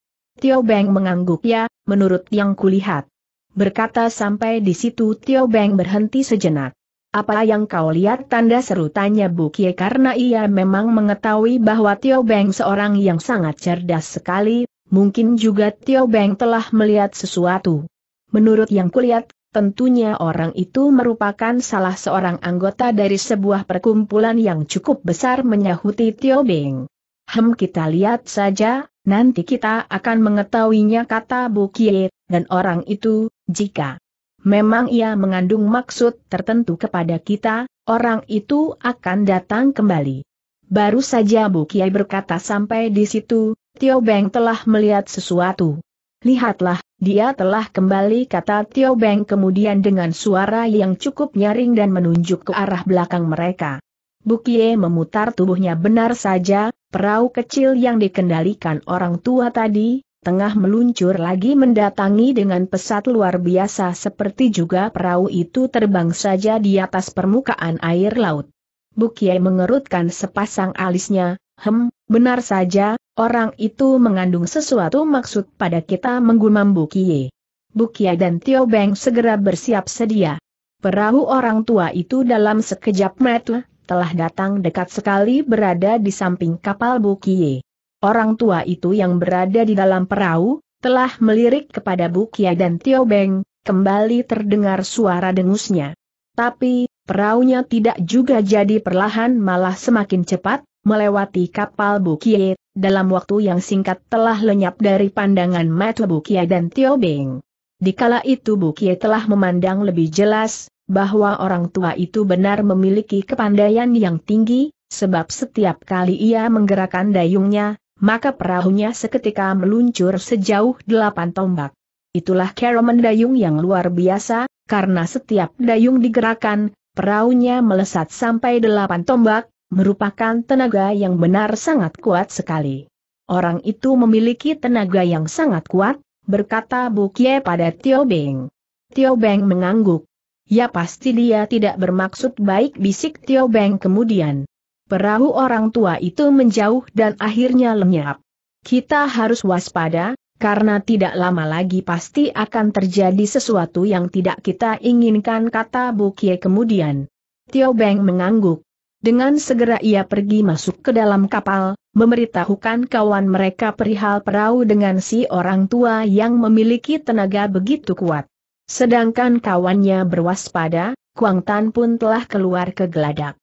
Tio Beng mengangguk ya, menurut yang kulihat. Berkata sampai di situ Tio Beng berhenti sejenak. Apa yang kau lihat tanda seru tanya Bu Kie karena ia memang mengetahui bahwa Tio Beng seorang yang sangat cerdas sekali, mungkin juga Tio Beng telah melihat sesuatu. Menurut yang kulihat, tentunya orang itu merupakan salah seorang anggota dari sebuah perkumpulan yang cukup besar menyahuti Tio Beng. Hem kita lihat saja, Nanti kita akan mengetahuinya kata Bukie, dan orang itu, jika memang ia mengandung maksud tertentu kepada kita, orang itu akan datang kembali. Baru saja Bu Kiai berkata sampai di situ, Tio Beng telah melihat sesuatu. Lihatlah, dia telah kembali kata Tio Beng kemudian dengan suara yang cukup nyaring dan menunjuk ke arah belakang mereka. Bukie memutar tubuhnya benar saja, perahu kecil yang dikendalikan orang tua tadi, tengah meluncur lagi mendatangi dengan pesat luar biasa seperti juga perahu itu terbang saja di atas permukaan air laut. Bukie mengerutkan sepasang alisnya, hem, benar saja, orang itu mengandung sesuatu maksud pada kita menggumam Bukie. Bukie dan Tio Beng segera bersiap sedia. Perahu orang tua itu dalam sekejap mata telah datang dekat sekali berada di samping kapal Bukie. Orang tua itu yang berada di dalam perahu, telah melirik kepada Bukia dan Tio Beng, kembali terdengar suara dengusnya. Tapi, perahunya tidak juga jadi perlahan malah semakin cepat, melewati kapal Bukie, dalam waktu yang singkat telah lenyap dari pandangan mata Bukia dan Tio Beng. Dikala itu Bukie telah memandang lebih jelas, bahwa orang tua itu benar memiliki kepandaian yang tinggi, sebab setiap kali ia menggerakkan dayungnya, maka perahunya seketika meluncur sejauh delapan tombak. Itulah cara dayung yang luar biasa, karena setiap dayung digerakkan, perahunya melesat sampai delapan tombak, merupakan tenaga yang benar sangat kuat sekali. Orang itu memiliki tenaga yang sangat kuat, berkata Bukye pada Tio Beng. Tio Beng mengangguk. Ya pasti dia tidak bermaksud baik bisik Tio Beng kemudian. Perahu orang tua itu menjauh dan akhirnya lenyap. Kita harus waspada, karena tidak lama lagi pasti akan terjadi sesuatu yang tidak kita inginkan kata Bu Bukie kemudian. Tio Beng mengangguk. Dengan segera ia pergi masuk ke dalam kapal, memberitahukan kawan mereka perihal perahu dengan si orang tua yang memiliki tenaga begitu kuat. Sedangkan kawannya berwaspada, Kuang Tan pun telah keluar ke geladak.